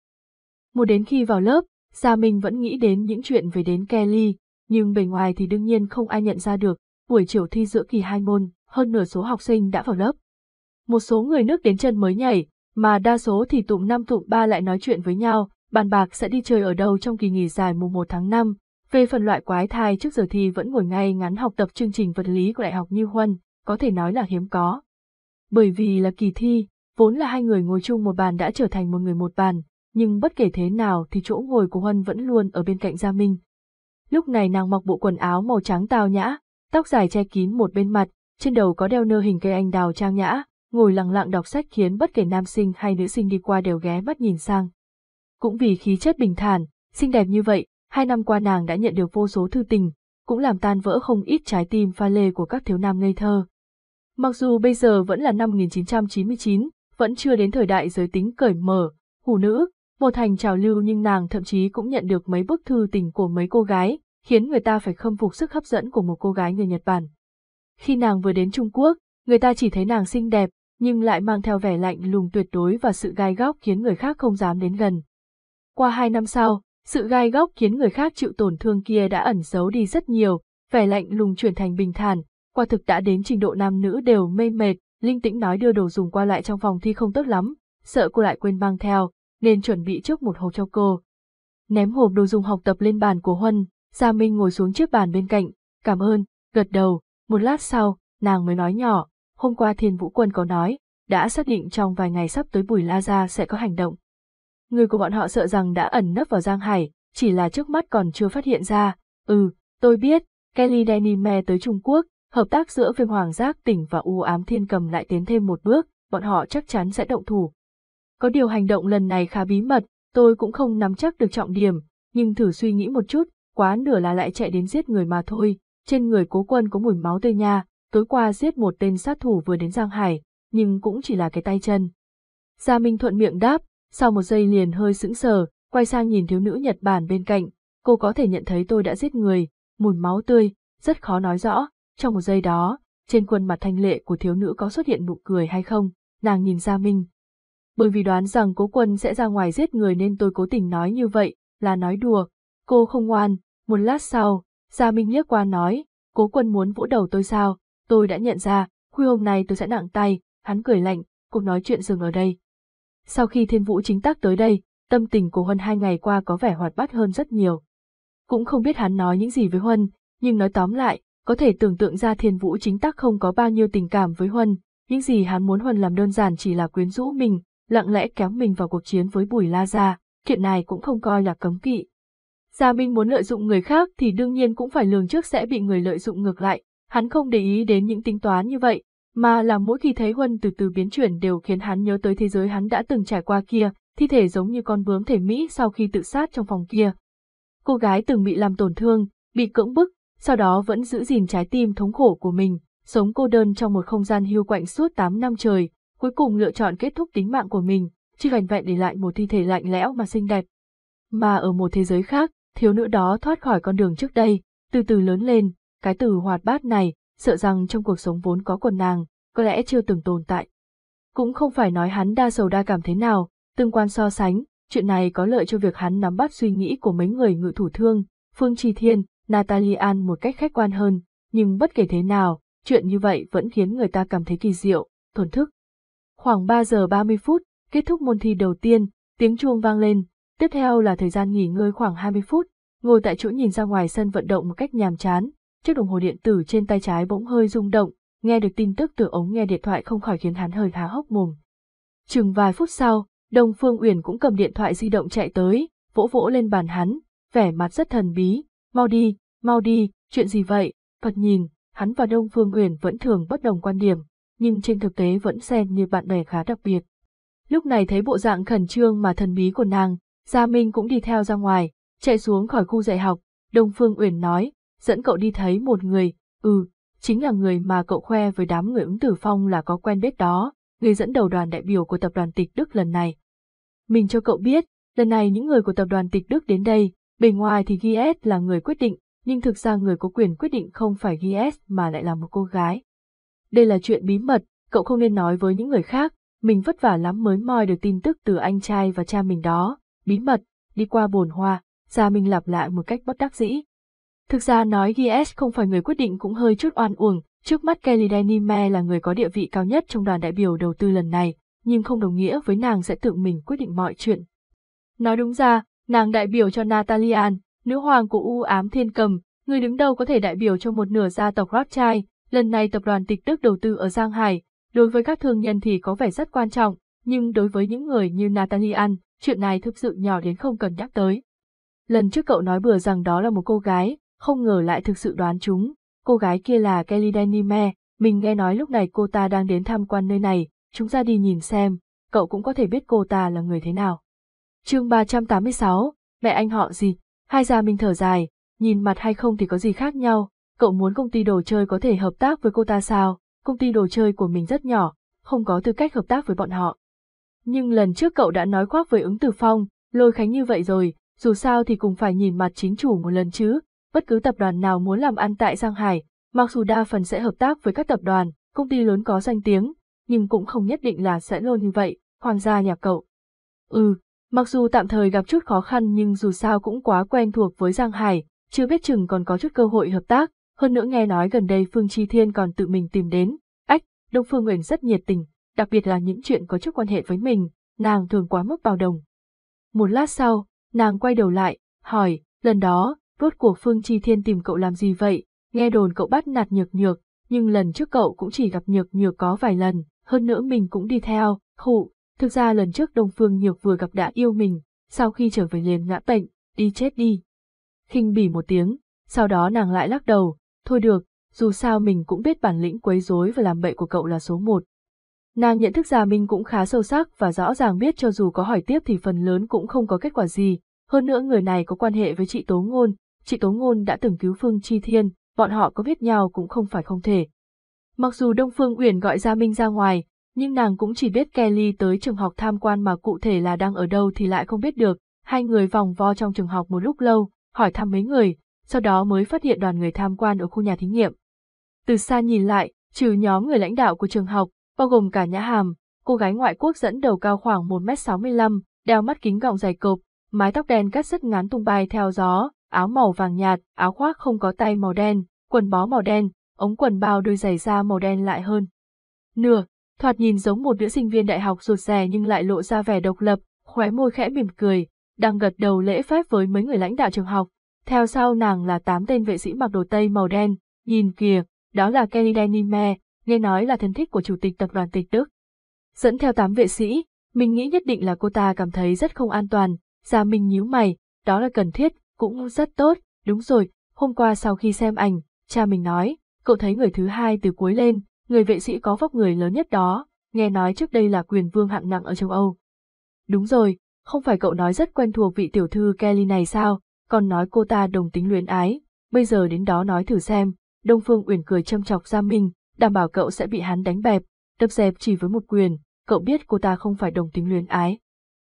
S1: Một đến khi vào lớp, Gia mình vẫn nghĩ đến những chuyện về đến Kelly, nhưng bề ngoài thì đương nhiên không ai nhận ra được, buổi chiều thi giữa kỳ hai môn, hơn nửa số học sinh đã vào lớp. Một số người nước đến chân mới nhảy, mà đa số thì tụng năm tụng ba lại nói chuyện với nhau, bàn bạc sẽ đi chơi ở đâu trong kỳ nghỉ dài mùng 1 tháng 5. Về phần loại quái thai trước giờ thì vẫn ngồi ngay ngắn học tập chương trình vật lý của Đại học Như Huân, có thể nói là hiếm có. Bởi vì là kỳ thi, vốn là hai người ngồi chung một bàn đã trở thành một người một bàn, nhưng bất kể thế nào thì chỗ ngồi của Huân vẫn luôn ở bên cạnh Gia Minh. Lúc này nàng mặc bộ quần áo màu trắng tao nhã, tóc dài che kín một bên mặt, trên đầu có đeo nơ hình cây anh đào trang nhã, ngồi lặng lặng đọc sách khiến bất kể nam sinh hay nữ sinh đi qua đều ghé mắt nhìn sang. Cũng vì khí chất bình thản, xinh đẹp như vậy, hai năm qua nàng đã nhận được vô số thư tình, cũng làm tan vỡ không ít trái tim pha lê của các thiếu nam ngây thơ. Mặc dù bây giờ vẫn là năm 1999, vẫn chưa đến thời đại giới tính cởi mở, hủ nữ, một thành trào lưu nhưng nàng thậm chí cũng nhận được mấy bức thư tình của mấy cô gái, khiến người ta phải khâm phục sức hấp dẫn của một cô gái người Nhật Bản. Khi nàng vừa đến Trung Quốc, người ta chỉ thấy nàng xinh đẹp, nhưng lại mang theo vẻ lạnh lùng tuyệt đối và sự gai góc khiến người khác không dám đến gần. Qua hai năm sau, sự gai góc khiến người khác chịu tổn thương kia đã ẩn giấu đi rất nhiều, vẻ lạnh lùng chuyển thành bình thản, Qua thực đã đến trình độ nam nữ đều mê mệt, linh tĩnh nói đưa đồ dùng qua lại trong phòng thi không tốt lắm, sợ cô lại quên mang theo, nên chuẩn bị trước một hộp cho cô. Ném hộp đồ dùng học tập lên bàn của Huân, Gia Minh ngồi xuống chiếc bàn bên cạnh, cảm ơn, gật đầu, một lát sau, nàng mới nói nhỏ, hôm qua thiên vũ quân có nói, đã xác định trong vài ngày sắp tới Bùi La Gia sẽ có hành động. Người của bọn họ sợ rằng đã ẩn nấp vào Giang Hải, chỉ là trước mắt còn chưa phát hiện ra. Ừ, tôi biết, Kelly me tới Trung Quốc, hợp tác giữa phim Hoàng Giác tỉnh và U Ám Thiên Cầm lại tiến thêm một bước, bọn họ chắc chắn sẽ động thủ. Có điều hành động lần này khá bí mật, tôi cũng không nắm chắc được trọng điểm, nhưng thử suy nghĩ một chút, quá nửa là lại chạy đến giết người mà thôi, trên người cố quân có mùi máu tươi nha, tối qua giết một tên sát thủ vừa đến Giang Hải, nhưng cũng chỉ là cái tay chân. Gia Minh thuận miệng đáp, sau một giây liền hơi sững sờ, quay sang nhìn thiếu nữ Nhật Bản bên cạnh, cô có thể nhận thấy tôi đã giết người, mùi máu tươi, rất khó nói rõ, trong một giây đó, trên khuôn mặt thanh lệ của thiếu nữ có xuất hiện nụ cười hay không, nàng nhìn Gia Minh. Bởi vì đoán rằng cố quân sẽ ra ngoài giết người nên tôi cố tình nói như vậy, là nói đùa, cô không ngoan, một lát sau, Gia Minh liếc qua nói, cố quân muốn vũ đầu tôi sao, tôi đã nhận ra, khuya hôm nay tôi sẽ nặng tay, hắn cười lạnh, cuộc nói chuyện dừng ở đây. Sau khi thiên vũ chính tác tới đây, tâm tình của Huân hai ngày qua có vẻ hoạt bát hơn rất nhiều. Cũng không biết hắn nói những gì với Huân, nhưng nói tóm lại, có thể tưởng tượng ra thiên vũ chính tác không có bao nhiêu tình cảm với Huân, những gì hắn muốn Huân làm đơn giản chỉ là quyến rũ mình, lặng lẽ kéo mình vào cuộc chiến với Bùi La Gia, chuyện này cũng không coi là cấm kỵ, Gia Minh muốn lợi dụng người khác thì đương nhiên cũng phải lường trước sẽ bị người lợi dụng ngược lại, hắn không để ý đến những tính toán như vậy, mà là mỗi khi thấy Huân từ từ biến chuyển đều khiến hắn nhớ tới thế giới hắn đã từng trải qua kia, thi thể giống như con bướm thể Mỹ sau khi tự sát trong phòng kia. Cô gái từng bị làm tổn thương, bị cưỡng bức, sau đó vẫn giữ gìn trái tim thống khổ của mình, sống cô đơn trong một không gian hưu quạnh suốt 8 năm trời, cuối cùng lựa chọn kết thúc tính mạng của mình, chỉ vẹn vẹn để lại một thi thể lạnh lẽo mà xinh đẹp. Mà ở một thế giới khác, thiếu nữ đó thoát khỏi con đường trước đây, từ từ lớn lên, cái từ hoạt bát này, sợ rằng trong cuộc sống vốn có quần nàng, có lẽ chưa từng tồn tại. Cũng không phải nói hắn đa sầu đa cảm thế nào, tương quan so sánh, chuyện này có lợi cho việc hắn nắm bắt suy nghĩ của mấy người ngự thủ thương, Phương Trì Thiên, natalia An một cách khách quan hơn, nhưng bất kể thế nào, chuyện như vậy vẫn khiến người ta cảm thấy kỳ diệu, thổn thức. Khoảng 3 giờ 30 phút, kết thúc môn thi đầu tiên, tiếng chuông vang lên, Tiếp theo là thời gian nghỉ ngơi khoảng 20 phút, ngồi tại chỗ nhìn ra ngoài sân vận động một cách nhàm chán, chiếc đồng hồ điện tử trên tay trái bỗng hơi rung động, nghe được tin tức từ ống nghe điện thoại không khỏi khiến hắn hơi há hốc mồm. Chừng vài phút sau, Đông Phương Uyển cũng cầm điện thoại di động chạy tới, vỗ vỗ lên bàn hắn, vẻ mặt rất thần bí, "Mau đi, mau đi, chuyện gì vậy?" Phật nhìn, hắn và Đông Phương Uyển vẫn thường bất đồng quan điểm, nhưng trên thực tế vẫn xem như bạn bè khá đặc biệt. Lúc này thấy bộ dạng khẩn trương mà thần bí của nàng, Gia Minh cũng đi theo ra ngoài, chạy xuống khỏi khu dạy học, Đông Phương Uyển nói, dẫn cậu đi thấy một người, ừ, chính là người mà cậu khoe với đám người ứng tử phong là có quen biết đó, người dẫn đầu đoàn đại biểu của tập đoàn tịch Đức lần này. Mình cho cậu biết, lần này những người của tập đoàn tịch Đức đến đây, bề ngoài thì GS là người quyết định, nhưng thực ra người có quyền quyết định không phải GS mà lại là một cô gái. Đây là chuyện bí mật, cậu không nên nói với những người khác, mình vất vả lắm mới moi được tin tức từ anh trai và cha mình đó, bí mật, đi qua bồn hoa, Gia Minh lặp lại một cách bất đắc dĩ. Thực ra nói GS không phải người quyết định cũng hơi chút oan uổng, trước mắt Kelly Denime là người có địa vị cao nhất trong đoàn đại biểu đầu tư lần này, nhưng không đồng nghĩa với nàng sẽ tự mình quyết định mọi chuyện. Nói đúng ra, nàng đại biểu cho Natalian, nữ hoàng của U ám thiên cầm, người đứng đầu có thể đại biểu cho một nửa gia tộc Rothschild, lần này tập đoàn tịch đức đầu tư ở Giang Hải, đối với các thương nhân thì có vẻ rất quan trọng, nhưng đối với những người như Natalian, chuyện này thực sự nhỏ đến không cần nhắc tới. Lần trước cậu nói bừa rằng đó là một cô gái, không ngờ lại thực sự đoán chúng, cô gái kia là Kelly Denime, mình nghe nói lúc này cô ta đang đến tham quan nơi này, chúng ta đi nhìn xem, cậu cũng có thể biết cô ta là người thế nào. chương 386, mẹ anh họ gì, hai gia mình thở dài, nhìn mặt hay không thì có gì khác nhau, cậu muốn công ty đồ chơi có thể hợp tác với cô ta sao, công ty đồ chơi của mình rất nhỏ, không có tư cách hợp tác với bọn họ. Nhưng lần trước cậu đã nói khoác với ứng tử phong, lôi khánh như vậy rồi, dù sao thì cũng phải nhìn mặt chính chủ một lần chứ, bất cứ tập đoàn nào muốn làm ăn tại Giang Hải, mặc dù đa phần sẽ hợp tác với các tập đoàn, công ty lớn có danh tiếng, nhưng cũng không nhất định là sẽ luôn như vậy, hoàng gia nhà cậu. Ừ, mặc dù tạm thời gặp chút khó khăn nhưng dù sao cũng quá quen thuộc với Giang Hải, chưa biết chừng còn có chút cơ hội hợp tác, hơn nữa nghe nói gần đây Phương Chi Thiên còn tự mình tìm đến, ách, Đông Phương Nguyễn rất nhiệt tình, đặc biệt là những chuyện có chút quan hệ với mình, nàng thường quá mức bao đồng. Một lát sau, nàng quay đầu lại, hỏi, lần đó, rốt cuộc Phương Chi Thiên tìm cậu làm gì vậy, nghe đồn cậu bắt nạt nhược nhược, nhưng lần trước cậu cũng chỉ gặp nhược nhược có vài lần, hơn nữa mình cũng đi theo, khụ, thực ra lần trước Đông Phương nhược vừa gặp đã yêu mình, sau khi trở về liền ngã bệnh, đi chết đi. khinh bỉ một tiếng, sau đó nàng lại lắc đầu, thôi được, dù sao mình cũng biết bản lĩnh quấy rối và làm bậy của cậu là số một, Nàng nhận thức Gia Minh cũng khá sâu sắc và rõ ràng biết cho dù có hỏi tiếp thì phần lớn cũng không có kết quả gì, hơn nữa người này có quan hệ với chị Tố Ngôn, chị Tố Ngôn đã từng cứu Phương Chi Thiên, bọn họ có biết nhau cũng không phải không thể. Mặc dù Đông Phương Uyển gọi Gia Minh ra ngoài, nhưng nàng cũng chỉ biết Kelly tới trường học tham quan mà cụ thể là đang ở đâu thì lại không biết được, hai người vòng vo trong trường học một lúc lâu, hỏi thăm mấy người, sau đó mới phát hiện đoàn người tham quan ở khu nhà thí nghiệm. Từ xa nhìn lại, trừ nhóm người lãnh đạo của trường học, bao gồm cả nhã hàm, cô gái ngoại quốc dẫn đầu cao khoảng 1m65, đeo mắt kính gọng dày cộp, mái tóc đen cắt rất ngắn tung bay theo gió, áo màu vàng nhạt, áo khoác không có tay màu đen, quần bó màu đen, ống quần bao đôi giày da màu đen lại hơn. Nửa, thoạt nhìn giống một nữ sinh viên đại học rụt rè nhưng lại lộ ra vẻ độc lập, khóe môi khẽ mỉm cười, đang gật đầu lễ phép với mấy người lãnh đạo trường học. Theo sau nàng là tám tên vệ sĩ mặc đồ tây màu đen, nhìn kìa, đó là Kelly Denime, nghe nói là thân thích của chủ tịch tập đoàn tịch Đức. Dẫn theo tám vệ sĩ, mình nghĩ nhất định là cô ta cảm thấy rất không an toàn, Gia Minh nhíu mày, đó là cần thiết, cũng rất tốt, đúng rồi, hôm qua sau khi xem ảnh, cha mình nói, cậu thấy người thứ hai từ cuối lên, người vệ sĩ có vóc người lớn nhất đó, nghe nói trước đây là quyền vương hạng nặng ở châu Âu. Đúng rồi, không phải cậu nói rất quen thuộc vị tiểu thư Kelly này sao, còn nói cô ta đồng tính luyến ái, bây giờ đến đó nói thử xem, Đông Phương Uyển cười châm chọc Gia Minh, đảm bảo cậu sẽ bị hắn đánh bẹp, đập dẹp chỉ với một quyền, cậu biết cô ta không phải đồng tính luyến ái.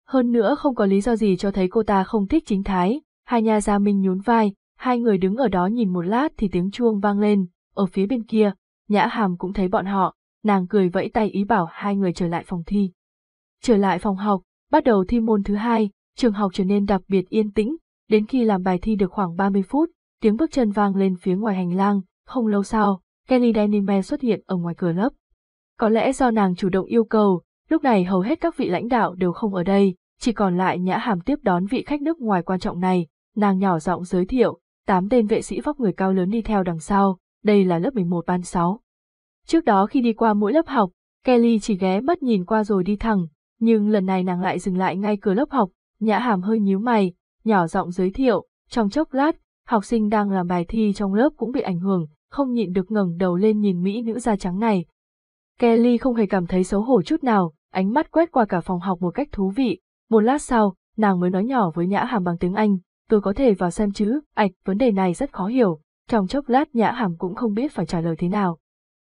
S1: Hơn nữa không có lý do gì cho thấy cô ta không thích chính thái, hai nhà gia minh nhún vai, hai người đứng ở đó nhìn một lát thì tiếng chuông vang lên, ở phía bên kia, nhã hàm cũng thấy bọn họ, nàng cười vẫy tay ý bảo hai người trở lại phòng thi. Trở lại phòng học, bắt đầu thi môn thứ hai, trường học trở nên đặc biệt yên tĩnh, đến khi làm bài thi được khoảng 30 phút, tiếng bước chân vang lên phía ngoài hành lang, không lâu sau, Kelly Dennyman xuất hiện ở ngoài cửa lớp. Có lẽ do nàng chủ động yêu cầu, lúc này hầu hết các vị lãnh đạo đều không ở đây, chỉ còn lại nhã hàm tiếp đón vị khách nước ngoài quan trọng này, nàng nhỏ giọng giới thiệu, tám tên vệ sĩ vóc người cao lớn đi theo đằng sau, đây là lớp 11 ban 6. Trước đó khi đi qua mỗi lớp học, Kelly chỉ ghé mắt nhìn qua rồi đi thẳng, nhưng lần này nàng lại dừng lại ngay cửa lớp học, nhã hàm hơi nhíu mày, nhỏ giọng giới thiệu, trong chốc lát, học sinh đang làm bài thi trong lớp cũng bị ảnh hưởng, không nhịn được ngẩng đầu lên nhìn mỹ nữ da trắng này. Kelly không hề cảm thấy xấu hổ chút nào, ánh mắt quét qua cả phòng học một cách thú vị. Một lát sau, nàng mới nói nhỏ với Nhã Hàm bằng tiếng Anh, tôi có thể vào xem chứ, ạch, vấn đề này rất khó hiểu. Trong chốc lát Nhã Hàm cũng không biết phải trả lời thế nào.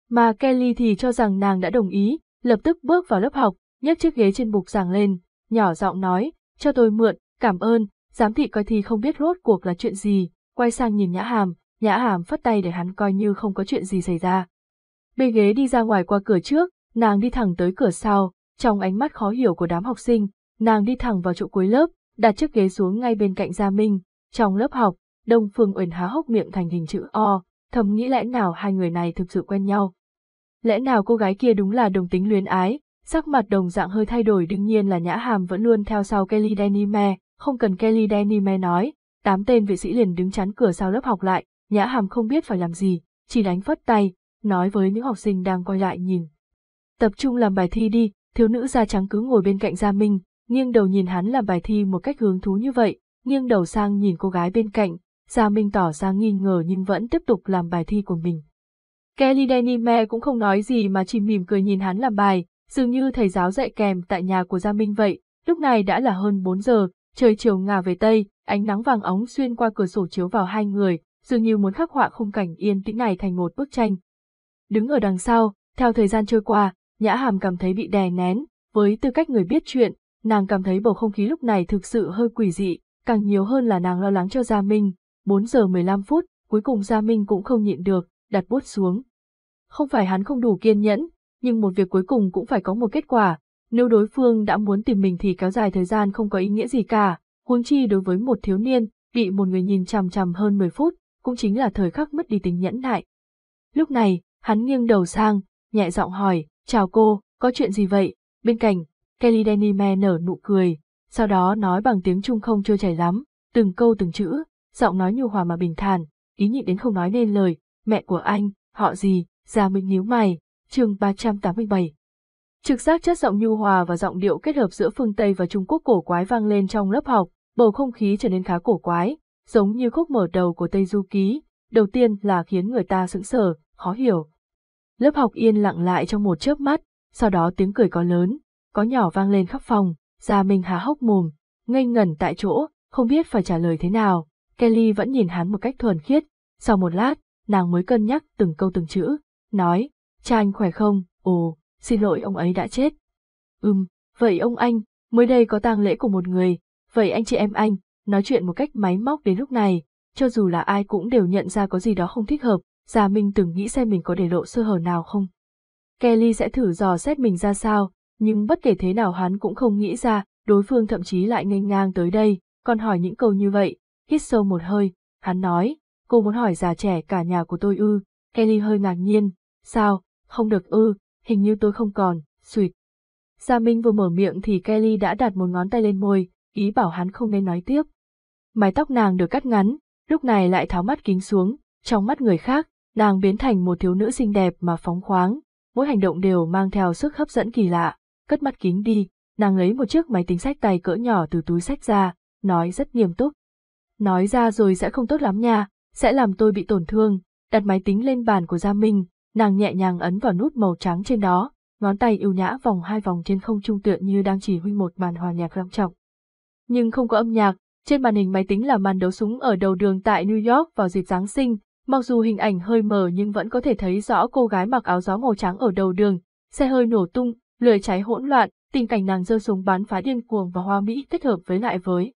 S1: Mà Kelly thì cho rằng nàng đã đồng ý, lập tức bước vào lớp học, nhấc chiếc ghế trên bục giảng lên, nhỏ giọng nói, cho tôi mượn, cảm ơn, giám thị coi thi không biết rốt cuộc là chuyện gì, quay sang nhìn Nhã Hàm, Nhã Hàm phất tay để hắn coi như không có chuyện gì xảy ra. Bê ghế đi ra ngoài qua cửa trước, nàng đi thẳng tới cửa sau, trong ánh mắt khó hiểu của đám học sinh, nàng đi thẳng vào chỗ cuối lớp, đặt chiếc ghế xuống ngay bên cạnh Gia Minh, trong lớp học, Đông Phương Uyển há hốc miệng thành hình chữ O, thầm nghĩ lẽ nào hai người này thực sự quen nhau. Lẽ nào cô gái kia đúng là đồng tính luyến ái, sắc mặt đồng dạng hơi thay đổi đương nhiên là Nhã Hàm vẫn luôn theo sau Kelly Denime, không cần Kelly Denime nói, tám tên vệ sĩ liền đứng chắn cửa sau lớp học lại, Nhã Hàm không biết phải làm gì, chỉ đánh phất tay, nói với những học sinh đang quay lại nhìn. Tập trung làm bài thi đi, thiếu nữ da trắng cứ ngồi bên cạnh Gia Minh, nghiêng đầu nhìn hắn làm bài thi một cách hướng thú như vậy, nghiêng đầu sang nhìn cô gái bên cạnh, Gia Minh tỏ ra nghi ngờ nhưng vẫn tiếp tục làm bài thi của mình. Kelly Denime cũng không nói gì mà chỉ mỉm cười nhìn hắn làm bài, dường như thầy giáo dạy kèm tại nhà của Gia Minh vậy, lúc này đã là hơn 4 giờ, trời chiều ngả về Tây, ánh nắng vàng óng xuyên qua cửa sổ chiếu vào hai người, dường như muốn khắc họa khung cảnh yên tĩnh này thành một bức tranh. Đứng ở đằng sau, theo thời gian trôi qua, Nhã Hàm cảm thấy bị đè nén, với tư cách người biết chuyện, nàng cảm thấy bầu không khí lúc này thực sự hơi quỷ dị, càng nhiều hơn là nàng lo lắng cho Gia Minh. 4 giờ 15 phút, cuối cùng Gia Minh cũng không nhịn được, đặt bút xuống. Không phải hắn không đủ kiên nhẫn, nhưng một việc cuối cùng cũng phải có một kết quả, nếu đối phương đã muốn tìm mình thì kéo dài thời gian không có ý nghĩa gì cả, huống chi đối với một thiếu niên, bị một người nhìn chằm chằm hơn 10 phút, cũng chính là thời khắc mất đi tính nhẫn nại. Lúc này, hắn nghiêng đầu sang, nhẹ giọng hỏi, chào cô, có chuyện gì vậy? Bên cạnh, Kelly Denime nở nụ cười, sau đó nói bằng tiếng Trung không trôi chảy lắm, từng câu từng chữ, giọng nói nhu hòa mà bình thản, ý nhị đến không nói nên lời, mẹ của anh, họ gì, già mình níu mày, chương 387. Trực giác chất giọng nhu hòa và giọng điệu kết hợp giữa phương Tây và Trung Quốc cổ quái vang lên trong lớp học, bầu không khí trở nên khá cổ quái, giống như khúc mở đầu của Tây Du Ký, đầu tiên là khiến người ta sững sờ, khó hiểu. Lớp học yên lặng lại trong một chớp mắt, sau đó tiếng cười có lớn, có nhỏ vang lên khắp phòng, Gia Minh há hốc mồm, ngây ngẩn tại chỗ, không biết phải trả lời thế nào. Kelly vẫn nhìn hắn một cách thuần khiết, sau một lát, nàng mới cân nhắc từng câu từng chữ, nói, cha anh khỏe không, ồ, xin lỗi ông ấy đã chết. Ừm, vậy ông anh, mới đây có tang lễ của một người, vậy anh chị em anh, nói chuyện một cách máy móc đến lúc này, cho dù là ai cũng đều nhận ra có gì đó không thích hợp, Gia Minh từng nghĩ xem mình có để lộ sơ hở nào không. Kelly sẽ thử dò xét mình ra sao, nhưng bất kể thế nào hắn cũng không nghĩ ra, đối phương thậm chí lại ngây ngang tới đây, còn hỏi những câu như vậy, hít sâu một hơi, hắn nói, cô muốn hỏi già trẻ cả nhà của tôi ư, Kelly hơi ngạc nhiên, sao, không được ư, hình như tôi không còn, suyệt. Gia Minh vừa mở miệng thì Kelly đã đặt một ngón tay lên môi, ý bảo hắn không nên nói tiếp mái tóc nàng được cắt ngắn, lúc này lại tháo mắt kính xuống, trong mắt người khác, nàng biến thành một thiếu nữ xinh đẹp mà phóng khoáng, mỗi hành động đều mang theo sức hấp dẫn kỳ lạ, cất mắt kính đi, nàng lấy một chiếc máy tính sách tay cỡ nhỏ từ túi sách ra, nói rất nghiêm túc. Nói ra rồi sẽ không tốt lắm nha, sẽ làm tôi bị tổn thương, đặt máy tính lên bàn của Gia Minh, nàng nhẹ nhàng ấn vào nút màu trắng trên đó, ngón tay yêu nhã vòng hai vòng trên không trung tượng như đang chỉ huy một màn hòa nhạc long trọng. Nhưng không có âm nhạc, trên màn hình máy tính là màn đấu súng ở đầu đường tại New York vào dịp Giáng sinh, mặc dù hình ảnh hơi mờ nhưng vẫn có thể thấy rõ cô gái mặc áo gió màu trắng ở đầu đường, xe hơi nổ tung, lửa cháy hỗn loạn, tình cảnh nàng rơi súng bắn phá điên cuồng và hoa mỹ kết hợp với lại với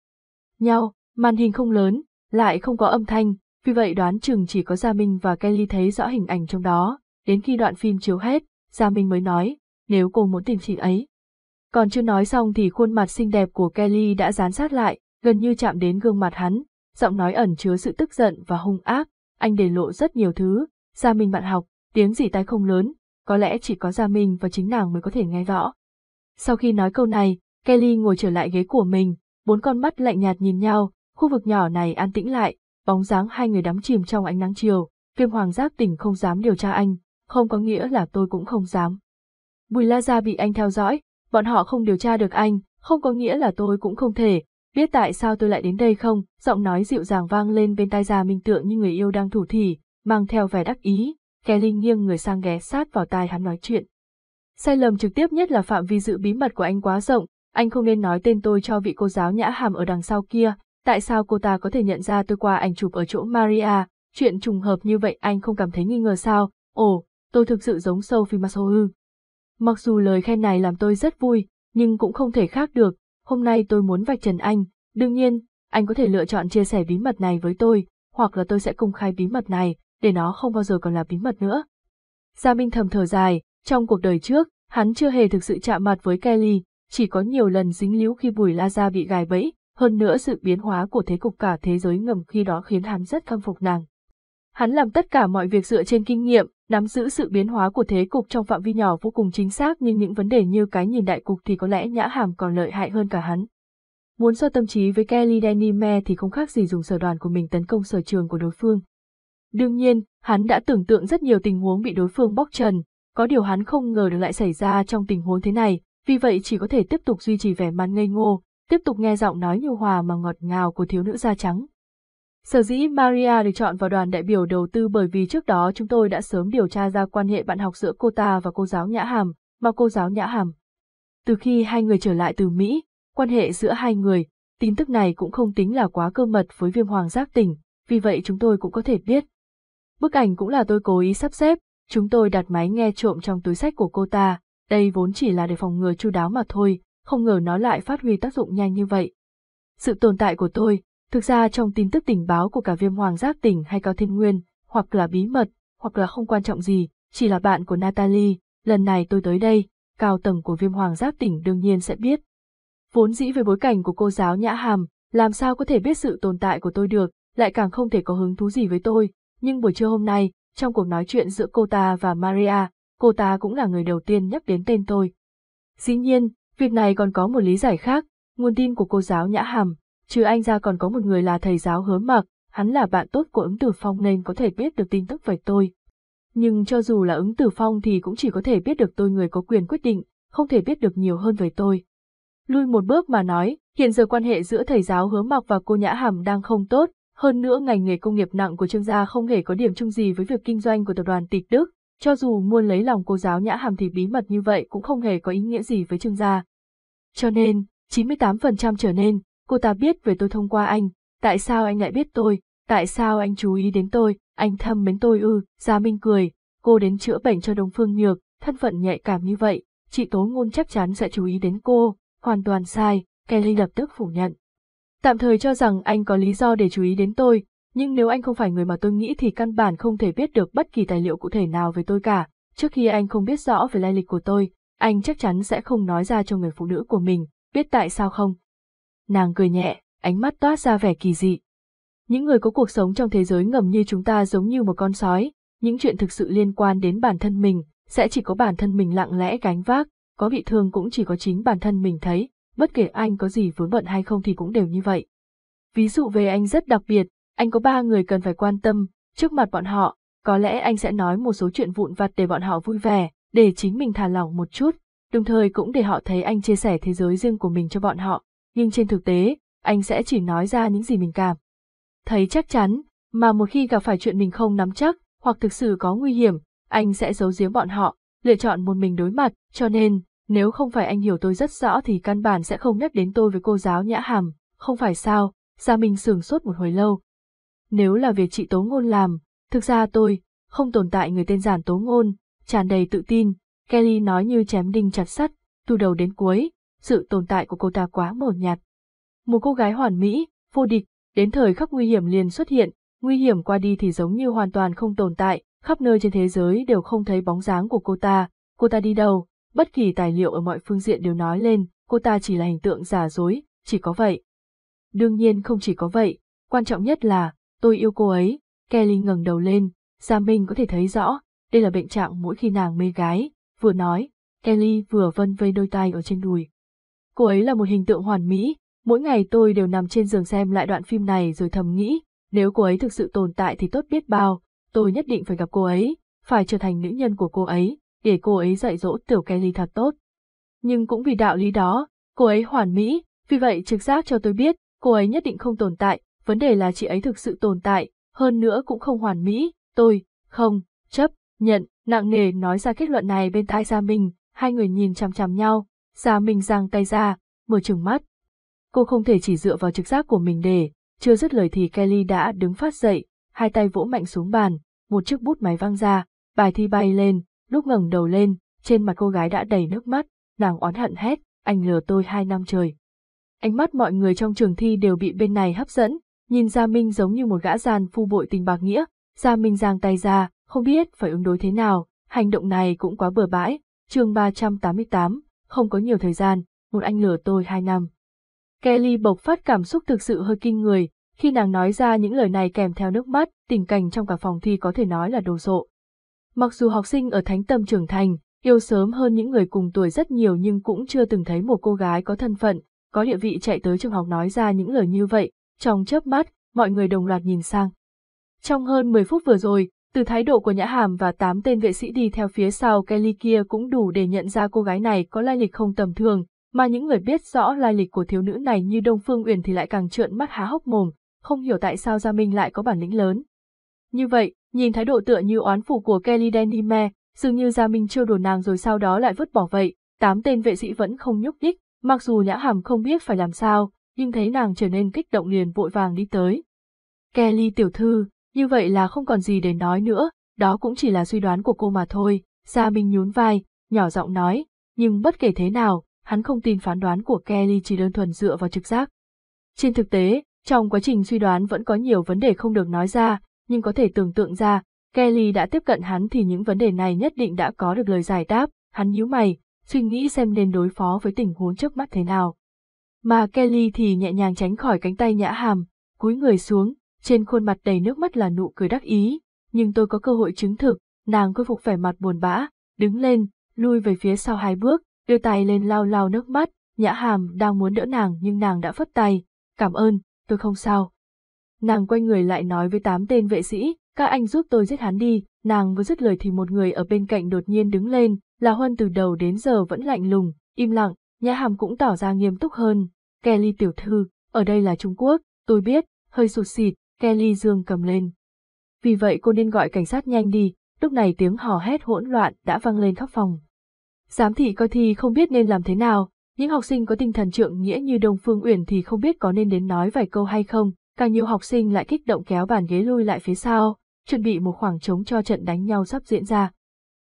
S1: nhau, màn hình không lớn, lại không có âm thanh, vì vậy đoán chừng chỉ có Gia Minh và Kelly thấy rõ hình ảnh trong đó, đến khi đoạn phim chiếu hết, Gia Minh mới nói, nếu cô muốn tìm chị ấy. Còn chưa nói xong thì khuôn mặt xinh đẹp của Kelly đã dán sát lại, gần như chạm đến gương mặt hắn, giọng nói ẩn chứa sự tức giận và hung ác, anh để lộ rất nhiều thứ, Gia Minh bạn học, tiếng gì tai không lớn, có lẽ chỉ có Gia Minh và chính nàng mới có thể nghe rõ. Sau khi nói câu này, Kelly ngồi trở lại ghế của mình, bốn con mắt lạnh nhạt nhìn nhau, khu vực nhỏ này an tĩnh lại, bóng dáng hai người đắm chìm trong ánh nắng chiều, viêm hoàng giác tỉnh không dám điều tra anh, không có nghĩa là tôi cũng không dám. Bùi La Gia bị anh theo dõi, bọn họ không điều tra được anh, không có nghĩa là tôi cũng không thể, Biết tại sao tôi lại đến đây không? Giọng nói dịu dàng vang lên bên tai già Minh tượng như người yêu đang thủ thỉ, mang theo vẻ đắc ý. Khe linh nghiêng người sang ghé sát vào tai hắn nói chuyện. Sai lầm trực tiếp nhất là phạm vi giữ bí mật của anh quá rộng, anh không nên nói tên tôi cho vị cô giáo nhã hàm ở đằng sau kia. Tại sao cô ta có thể nhận ra tôi qua ảnh chụp ở chỗ Maria? Chuyện trùng hợp như vậy anh không cảm thấy nghi ngờ sao? Ồ, tôi thực sự giống Sophie Masohu. Mặc dù lời khen này làm tôi rất vui, nhưng cũng không thể khác được, hôm nay tôi muốn vạch trần anh, đương nhiên, anh có thể lựa chọn chia sẻ bí mật này với tôi, hoặc là tôi sẽ công khai bí mật này, để nó không bao giờ còn là bí mật nữa. Gia Minh thầm thở dài, trong cuộc đời trước, hắn chưa hề thực sự chạm mặt với Kelly, chỉ có nhiều lần dính líu khi Bùi La Gia bị gài bẫy, hơn nữa sự biến hóa của thế cục cả thế giới ngầm khi đó khiến hắn rất khâm phục nàng. Hắn làm tất cả mọi việc dựa trên kinh nghiệm, nắm giữ sự biến hóa của thế cục trong phạm vi nhỏ vô cùng chính xác nhưng những vấn đề như cái nhìn đại cục thì có lẽ Nhã Hàm còn lợi hại hơn cả hắn. Muốn so tâm trí với Kelly Denime thì không khác gì dùng sở đoàn của mình tấn công sở trường của đối phương. Đương nhiên, hắn đã tưởng tượng rất nhiều tình huống bị đối phương bóc trần, có điều hắn không ngờ được lại xảy ra trong tình huống thế này, vì vậy chỉ có thể tiếp tục duy trì vẻ mặt ngây ngô, tiếp tục nghe giọng nói nhu hòa mà ngọt ngào của thiếu nữ da trắng. Sở dĩ Maria được chọn vào đoàn đại biểu đầu tư bởi vì trước đó chúng tôi đã sớm điều tra ra quan hệ bạn học giữa cô ta và cô giáo Nhã Hàm, mà cô giáo Nhã Hàm. Từ khi hai người trở lại từ Mỹ, quan hệ giữa hai người, tin tức này cũng không tính là quá cơ mật với viêm hoàng giác tỉnh, vì vậy chúng tôi cũng có thể biết. Bức ảnh cũng là tôi cố ý sắp xếp, chúng tôi đặt máy nghe trộm trong túi sách của cô ta, đây vốn chỉ là để phòng ngừa chu đáo mà thôi, không ngờ nó lại phát huy tác dụng nhanh như vậy. Sự tồn tại của tôi, Thực ra trong tin tức tình báo của cả viêm hoàng giác tỉnh hay cao thiên nguyên, hoặc là bí mật, hoặc là không quan trọng gì, chỉ là bạn của Natalie, lần này tôi tới đây, cao tầng của viêm hoàng giác tỉnh đương nhiên sẽ biết. Vốn dĩ về bối cảnh của cô giáo Nhã Hàm, làm sao có thể biết sự tồn tại của tôi được, lại càng không thể có hứng thú gì với tôi, nhưng buổi trưa hôm nay, trong cuộc nói chuyện giữa cô ta và Maria, cô ta cũng là người đầu tiên nhắc đến tên tôi. Dĩ nhiên, việc này còn có một lý giải khác, nguồn tin của cô giáo Nhã Hàm, Trừ anh ra còn có một người là thầy giáo hứa mặc, hắn là bạn tốt của ứng tử phong nên có thể biết được tin tức về tôi. Nhưng cho dù là ứng tử phong thì cũng chỉ có thể biết được tôi người có quyền quyết định, không thể biết được nhiều hơn về tôi. Lui một bước mà nói, hiện giờ quan hệ giữa thầy giáo hứa mặc và cô Nhã Hàm đang không tốt, hơn nữa ngành nghề công nghiệp nặng của Trương gia không hề có điểm chung gì với việc kinh doanh của tập đoàn Tịch Đức, cho dù muốn lấy lòng cô giáo Nhã Hàm thì bí mật như vậy cũng không hề có ý nghĩa gì với Trương gia. Cho nên, 98% trở nên, cô ta biết về tôi thông qua anh, tại sao anh lại biết tôi, tại sao anh chú ý đến tôi, anh thâm mến tôi ư, Gia Minh cười, cô đến chữa bệnh cho Đông Phương Nhược, thân phận nhạy cảm như vậy, chị Tố Ngôn chắc chắn sẽ chú ý đến cô, hoàn toàn sai, Kelly lập tức phủ nhận. Tạm thời cho rằng anh có lý do để chú ý đến tôi, nhưng nếu anh không phải người mà tôi nghĩ thì căn bản không thể biết được bất kỳ tài liệu cụ thể nào về tôi cả, trước khi anh không biết rõ về lai lịch của tôi, anh chắc chắn sẽ không nói ra cho người phụ nữ của mình, biết tại sao không, Nàng cười nhẹ, ánh mắt toát ra vẻ kỳ dị. Những người có cuộc sống trong thế giới ngầm như chúng ta giống như một con sói, những chuyện thực sự liên quan đến bản thân mình, sẽ chỉ có bản thân mình lặng lẽ gánh vác, có bị thương cũng chỉ có chính bản thân mình thấy, bất kể anh có gì vướng bận hay không thì cũng đều như vậy. Ví dụ về anh rất đặc biệt, anh có ba người cần phải quan tâm, trước mặt bọn họ, có lẽ anh sẽ nói một số chuyện vụn vặt để bọn họ vui vẻ, để chính mình thả lỏng một chút, đồng thời cũng để họ thấy anh chia sẻ thế giới riêng của mình cho bọn họ nhưng trên thực tế, anh sẽ chỉ nói ra những gì mình cảm. Thấy chắc chắn, mà một khi gặp phải chuyện mình không nắm chắc, hoặc thực sự có nguy hiểm, anh sẽ giấu giếm bọn họ, lựa chọn một mình đối mặt, cho nên, nếu không phải anh hiểu tôi rất rõ thì căn bản sẽ không nhắc đến tôi với cô giáo Nhã Hàm, không phải sao, Ra mình sườn sốt một hồi lâu. Nếu là việc chị Tố Ngôn làm, thực ra tôi, không tồn tại người tên giản Tố Ngôn, tràn đầy tự tin, Kelly nói như chém đinh chặt sắt, từ đầu đến cuối, sự tồn tại của cô ta quá mờ nhạt. Một cô gái hoàn mỹ, vô địch, đến thời khắc nguy hiểm liền xuất hiện, nguy hiểm qua đi thì giống như hoàn toàn không tồn tại, khắp nơi trên thế giới đều không thấy bóng dáng của cô ta, cô ta đi đâu, bất kỳ tài liệu ở mọi phương diện đều nói lên, cô ta chỉ là hình tượng giả dối, chỉ có vậy. Đương nhiên không chỉ có vậy, quan trọng nhất là, tôi yêu cô ấy, Kelly ngẩng đầu lên, Gia Minh có thể thấy rõ, đây là bệnh trạng mỗi khi nàng mê gái, vừa nói, Kelly vừa vân vây đôi tay ở trên đùi. Cô ấy là một hình tượng hoàn mỹ, mỗi ngày tôi đều nằm trên giường xem lại đoạn phim này rồi thầm nghĩ, nếu cô ấy thực sự tồn tại thì tốt biết bao, tôi nhất định phải gặp cô ấy, phải trở thành nữ nhân của cô ấy, để cô ấy dạy dỗ tiểu Kelly thật tốt. Nhưng cũng vì đạo lý đó, cô ấy hoàn mỹ, vì vậy trực giác cho tôi biết, cô ấy nhất định không tồn tại, vấn đề là chị ấy thực sự tồn tại, hơn nữa cũng không hoàn mỹ, tôi, không, chấp, nhận, nặng nề nói ra kết luận này bên tai Gia mình. hai người nhìn chằm chằm nhau, Gia Minh giang tay ra, mở trừng mắt. Cô không thể chỉ dựa vào trực giác của mình để, chưa dứt lời thì Kelly đã đứng phát dậy, hai tay vỗ mạnh xuống bàn, một chiếc bút máy văng ra, bài thi bay lên, lúc ngẩng đầu lên, trên mặt cô gái đã đầy nước mắt, nàng oán hận hét, anh lừa tôi hai năm trời. Ánh mắt mọi người trong trường thi đều bị bên này hấp dẫn, nhìn Gia Minh giống như một gã gian phu bội tình bạc nghĩa, Gia Minh giang tay ra, không biết phải ứng đối thế nào, hành động này cũng quá bừa bãi. Chương 388, không có nhiều thời gian, một anh lừa tôi hai năm. Kelly bộc phát cảm xúc thực sự hơi kinh người, khi nàng nói ra những lời này kèm theo nước mắt, tình cảnh trong cả phòng thi có thể nói là đồ sộ. Mặc dù học sinh ở thánh tâm trưởng thành, yêu sớm hơn những người cùng tuổi rất nhiều nhưng cũng chưa từng thấy một cô gái có thân phận, có địa vị chạy tới trường học nói ra những lời như vậy, trong chớp mắt, mọi người đồng loạt nhìn sang. Trong hơn 10 phút vừa rồi, từ thái độ của Nhã Hàm và tám tên vệ sĩ đi theo phía sau Kelly kia cũng đủ để nhận ra cô gái này có lai lịch không tầm thường, mà những người biết rõ lai lịch của thiếu nữ này như Đông Phương Uyển thì lại càng trợn mắt há hốc mồm, không hiểu tại sao Gia Minh lại có bản lĩnh lớn. Như vậy, nhìn thái độ tựa như oán phủ của Kelly Denime, dường như Gia Minh trêu đùa nàng rồi sau đó lại vứt bỏ vậy, tám tên vệ sĩ vẫn không nhúc nhích, mặc dù Nhã Hàm không biết phải làm sao, nhưng thấy nàng trở nên kích động liền vội vàng đi tới. Kelly tiểu thư, như vậy là không còn gì để nói nữa, đó cũng chỉ là suy đoán của cô mà thôi. Gia Minh nhún vai, nhỏ giọng nói, nhưng bất kể thế nào, hắn không tin phán đoán của Kelly chỉ đơn thuần dựa vào trực giác. Trên thực tế, trong quá trình suy đoán vẫn có nhiều vấn đề không được nói ra, nhưng có thể tưởng tượng ra, Kelly đã tiếp cận hắn thì những vấn đề này nhất định đã có được lời giải đáp, hắn nhíu mày, suy nghĩ xem nên đối phó với tình huống trước mắt thế nào. Mà Kelly thì nhẹ nhàng tránh khỏi cánh tay nhã hàm, cúi người xuống, trên khuôn mặt đầy nước mắt là nụ cười đắc ý, nhưng tôi có cơ hội chứng thực, nàng khôi phục vẻ mặt buồn bã, đứng lên, lui về phía sau hai bước, đưa tay lên lau lau nước mắt, nhã hàm đang muốn đỡ nàng nhưng nàng đã phất tay, cảm ơn, tôi không sao. Nàng quay người lại nói với tám tên vệ sĩ, các anh giúp tôi giết hắn đi, nàng vừa dứt lời thì một người ở bên cạnh đột nhiên đứng lên, là Huân từ đầu đến giờ vẫn lạnh lùng, im lặng, nhã hàm cũng tỏ ra nghiêm túc hơn, Kelly tiểu thư, ở đây là Trung Quốc, tôi biết, hơi sụt xịt, Kelly dương cầm lên. Vì vậy cô nên gọi cảnh sát nhanh đi, lúc này tiếng hò hét hỗn loạn đã vang lên khắp phòng. Giám thị coi thi không biết nên làm thế nào, những học sinh có tinh thần trượng nghĩa như Đông Phương Uyển thì không biết có nên đến nói vài câu hay không, càng nhiều học sinh lại kích động kéo bàn ghế lui lại phía sau, chuẩn bị một khoảng trống cho trận đánh nhau sắp diễn ra.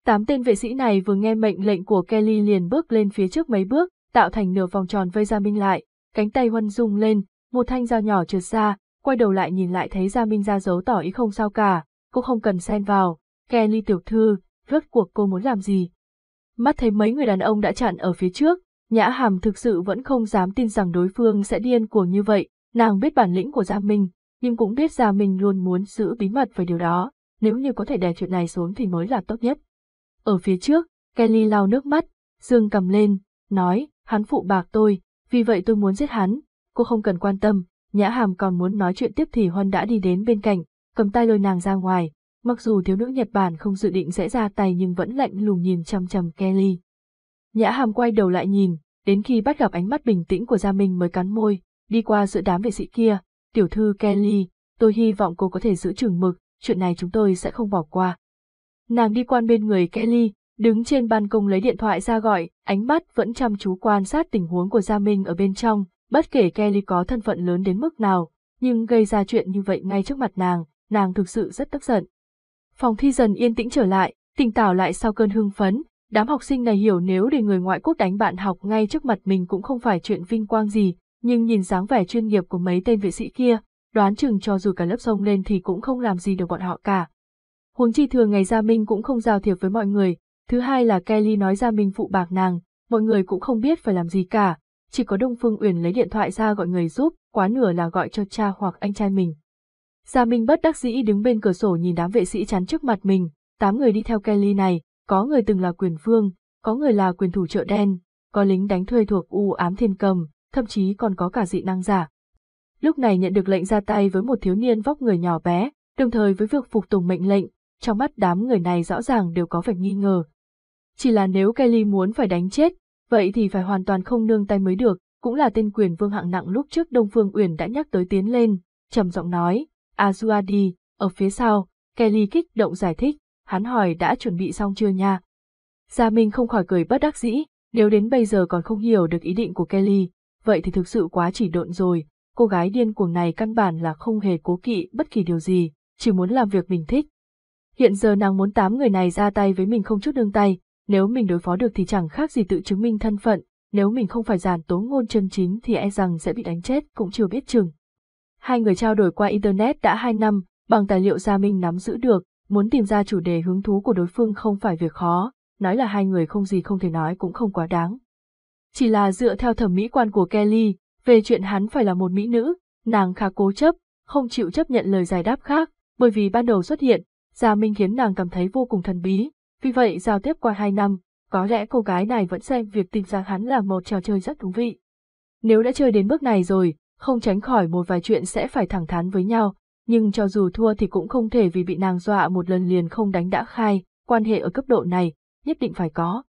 S1: Tám tên vệ sĩ này vừa nghe mệnh lệnh của Kelly liền bước lên phía trước mấy bước, tạo thành nửa vòng tròn vây ra Minh lại, cánh tay huân rung lên, một thanh dao nhỏ trượt ra, quay đầu lại nhìn lại thấy Gia Minh ra dấu tỏ ý không sao cả, cô không cần xen vào, Kelly tiểu thư, rốt cuộc cô muốn làm gì. Mắt thấy mấy người đàn ông đã chặn ở phía trước, Nhã Hàm thực sự vẫn không dám tin rằng đối phương sẽ điên cuồng như vậy, nàng biết bản lĩnh của Gia Minh, nhưng cũng biết Gia Minh luôn muốn giữ bí mật về điều đó, nếu như có thể đè chuyện này xuống thì mới là tốt nhất. Ở phía trước, Kelly lau nước mắt, dương cầm lên, nói, hắn phụ bạc tôi, vì vậy tôi muốn giết hắn, cô không cần quan tâm, Nhã Hàm còn muốn nói chuyện tiếp thì Huân đã đi đến bên cạnh, cầm tay lôi nàng ra ngoài, mặc dù thiếu nữ Nhật Bản không dự định sẽ ra tay nhưng vẫn lạnh lùng nhìn chăm chăm Kelly. Nhã Hàm quay đầu lại nhìn, đến khi bắt gặp ánh mắt bình tĩnh của Gia Minh mới cắn môi, đi qua giữa đám vệ sĩ kia, tiểu thư Kelly, tôi hy vọng cô có thể giữ chừng mực, chuyện này chúng tôi sẽ không bỏ qua. Nàng đi quan bên người Kelly, đứng trên ban công lấy điện thoại ra gọi, ánh mắt vẫn chăm chú quan sát tình huống của Gia Minh ở bên trong, Bất kể Kelly có thân phận lớn đến mức nào, nhưng gây ra chuyện như vậy ngay trước mặt nàng, nàng thực sự rất tức giận. Phòng thi dần yên tĩnh trở lại, tỉnh tảo lại sau cơn hưng phấn, đám học sinh này hiểu nếu để người ngoại quốc đánh bạn học ngay trước mặt mình cũng không phải chuyện vinh quang gì, nhưng nhìn dáng vẻ chuyên nghiệp của mấy tên vệ sĩ kia, đoán chừng cho dù cả lớp sông lên thì cũng không làm gì được bọn họ cả. Huống chi thường ngày Gia Minh cũng không giao thiệp với mọi người, thứ hai là Kelly nói Gia Minh phụ bạc nàng, mọi người cũng không biết phải làm gì cả, chỉ có Đông Phương Uyển lấy điện thoại ra gọi người giúp, quá nửa là gọi cho cha hoặc anh trai mình. Gia Minh bất đắc dĩ đứng bên cửa sổ nhìn đám vệ sĩ chắn trước mặt mình, tám người đi theo Kelly này, có người từng là quyền phương, có người là quyền thủ chợ đen, có lính đánh thuê thuộc u ám thiên cầm, thậm chí còn có cả dị năng giả. Lúc này nhận được lệnh ra tay với một thiếu niên vóc người nhỏ bé, đồng thời với việc phục tùng mệnh lệnh, trong mắt đám người này rõ ràng đều có vẻ nghi ngờ. Chỉ là nếu Kelly muốn phải đánh chết, vậy thì phải hoàn toàn không nương tay mới được, cũng là tên quyền vương hạng nặng lúc trước Đông Phương Uyển đã nhắc tới tiến lên, trầm giọng nói, Azuadi ở phía sau, Kelly kích động giải thích, hắn hỏi đã chuẩn bị xong chưa nha. Gia Minh không khỏi cười bất đắc dĩ, nếu đến bây giờ còn không hiểu được ý định của Kelly, vậy thì thực sự quá chỉ độn rồi, cô gái điên cuồng này căn bản là không hề cố kỵ bất kỳ điều gì, chỉ muốn làm việc mình thích. Hiện giờ nàng muốn tám người này ra tay với mình không chút nương tay, nếu mình đối phó được thì chẳng khác gì tự chứng minh thân phận, nếu mình không phải giàn tố ngôn chân chính thì e rằng sẽ bị đánh chết cũng chưa biết chừng. Hai người trao đổi qua Internet đã hai năm, bằng tài liệu Gia Minh nắm giữ được, muốn tìm ra chủ đề hứng thú của đối phương không phải việc khó, nói là hai người không gì không thể nói cũng không quá đáng. Chỉ là dựa theo thẩm mỹ quan của Kelly, về chuyện hắn phải là một mỹ nữ, nàng khá cố chấp, không chịu chấp nhận lời giải đáp khác, bởi vì ban đầu xuất hiện, Gia Minh khiến nàng cảm thấy vô cùng thần bí, vì vậy giao tiếp qua hai năm, có lẽ cô gái này vẫn xem việc tìm ra hắn là một trò chơi rất thú vị. Nếu đã chơi đến bước này rồi, không tránh khỏi một vài chuyện sẽ phải thẳng thắn với nhau, nhưng cho dù thua thì cũng không thể vì bị nàng dọa một lần liền không đánh đã khai, quan hệ ở cấp độ này, nhất định phải có.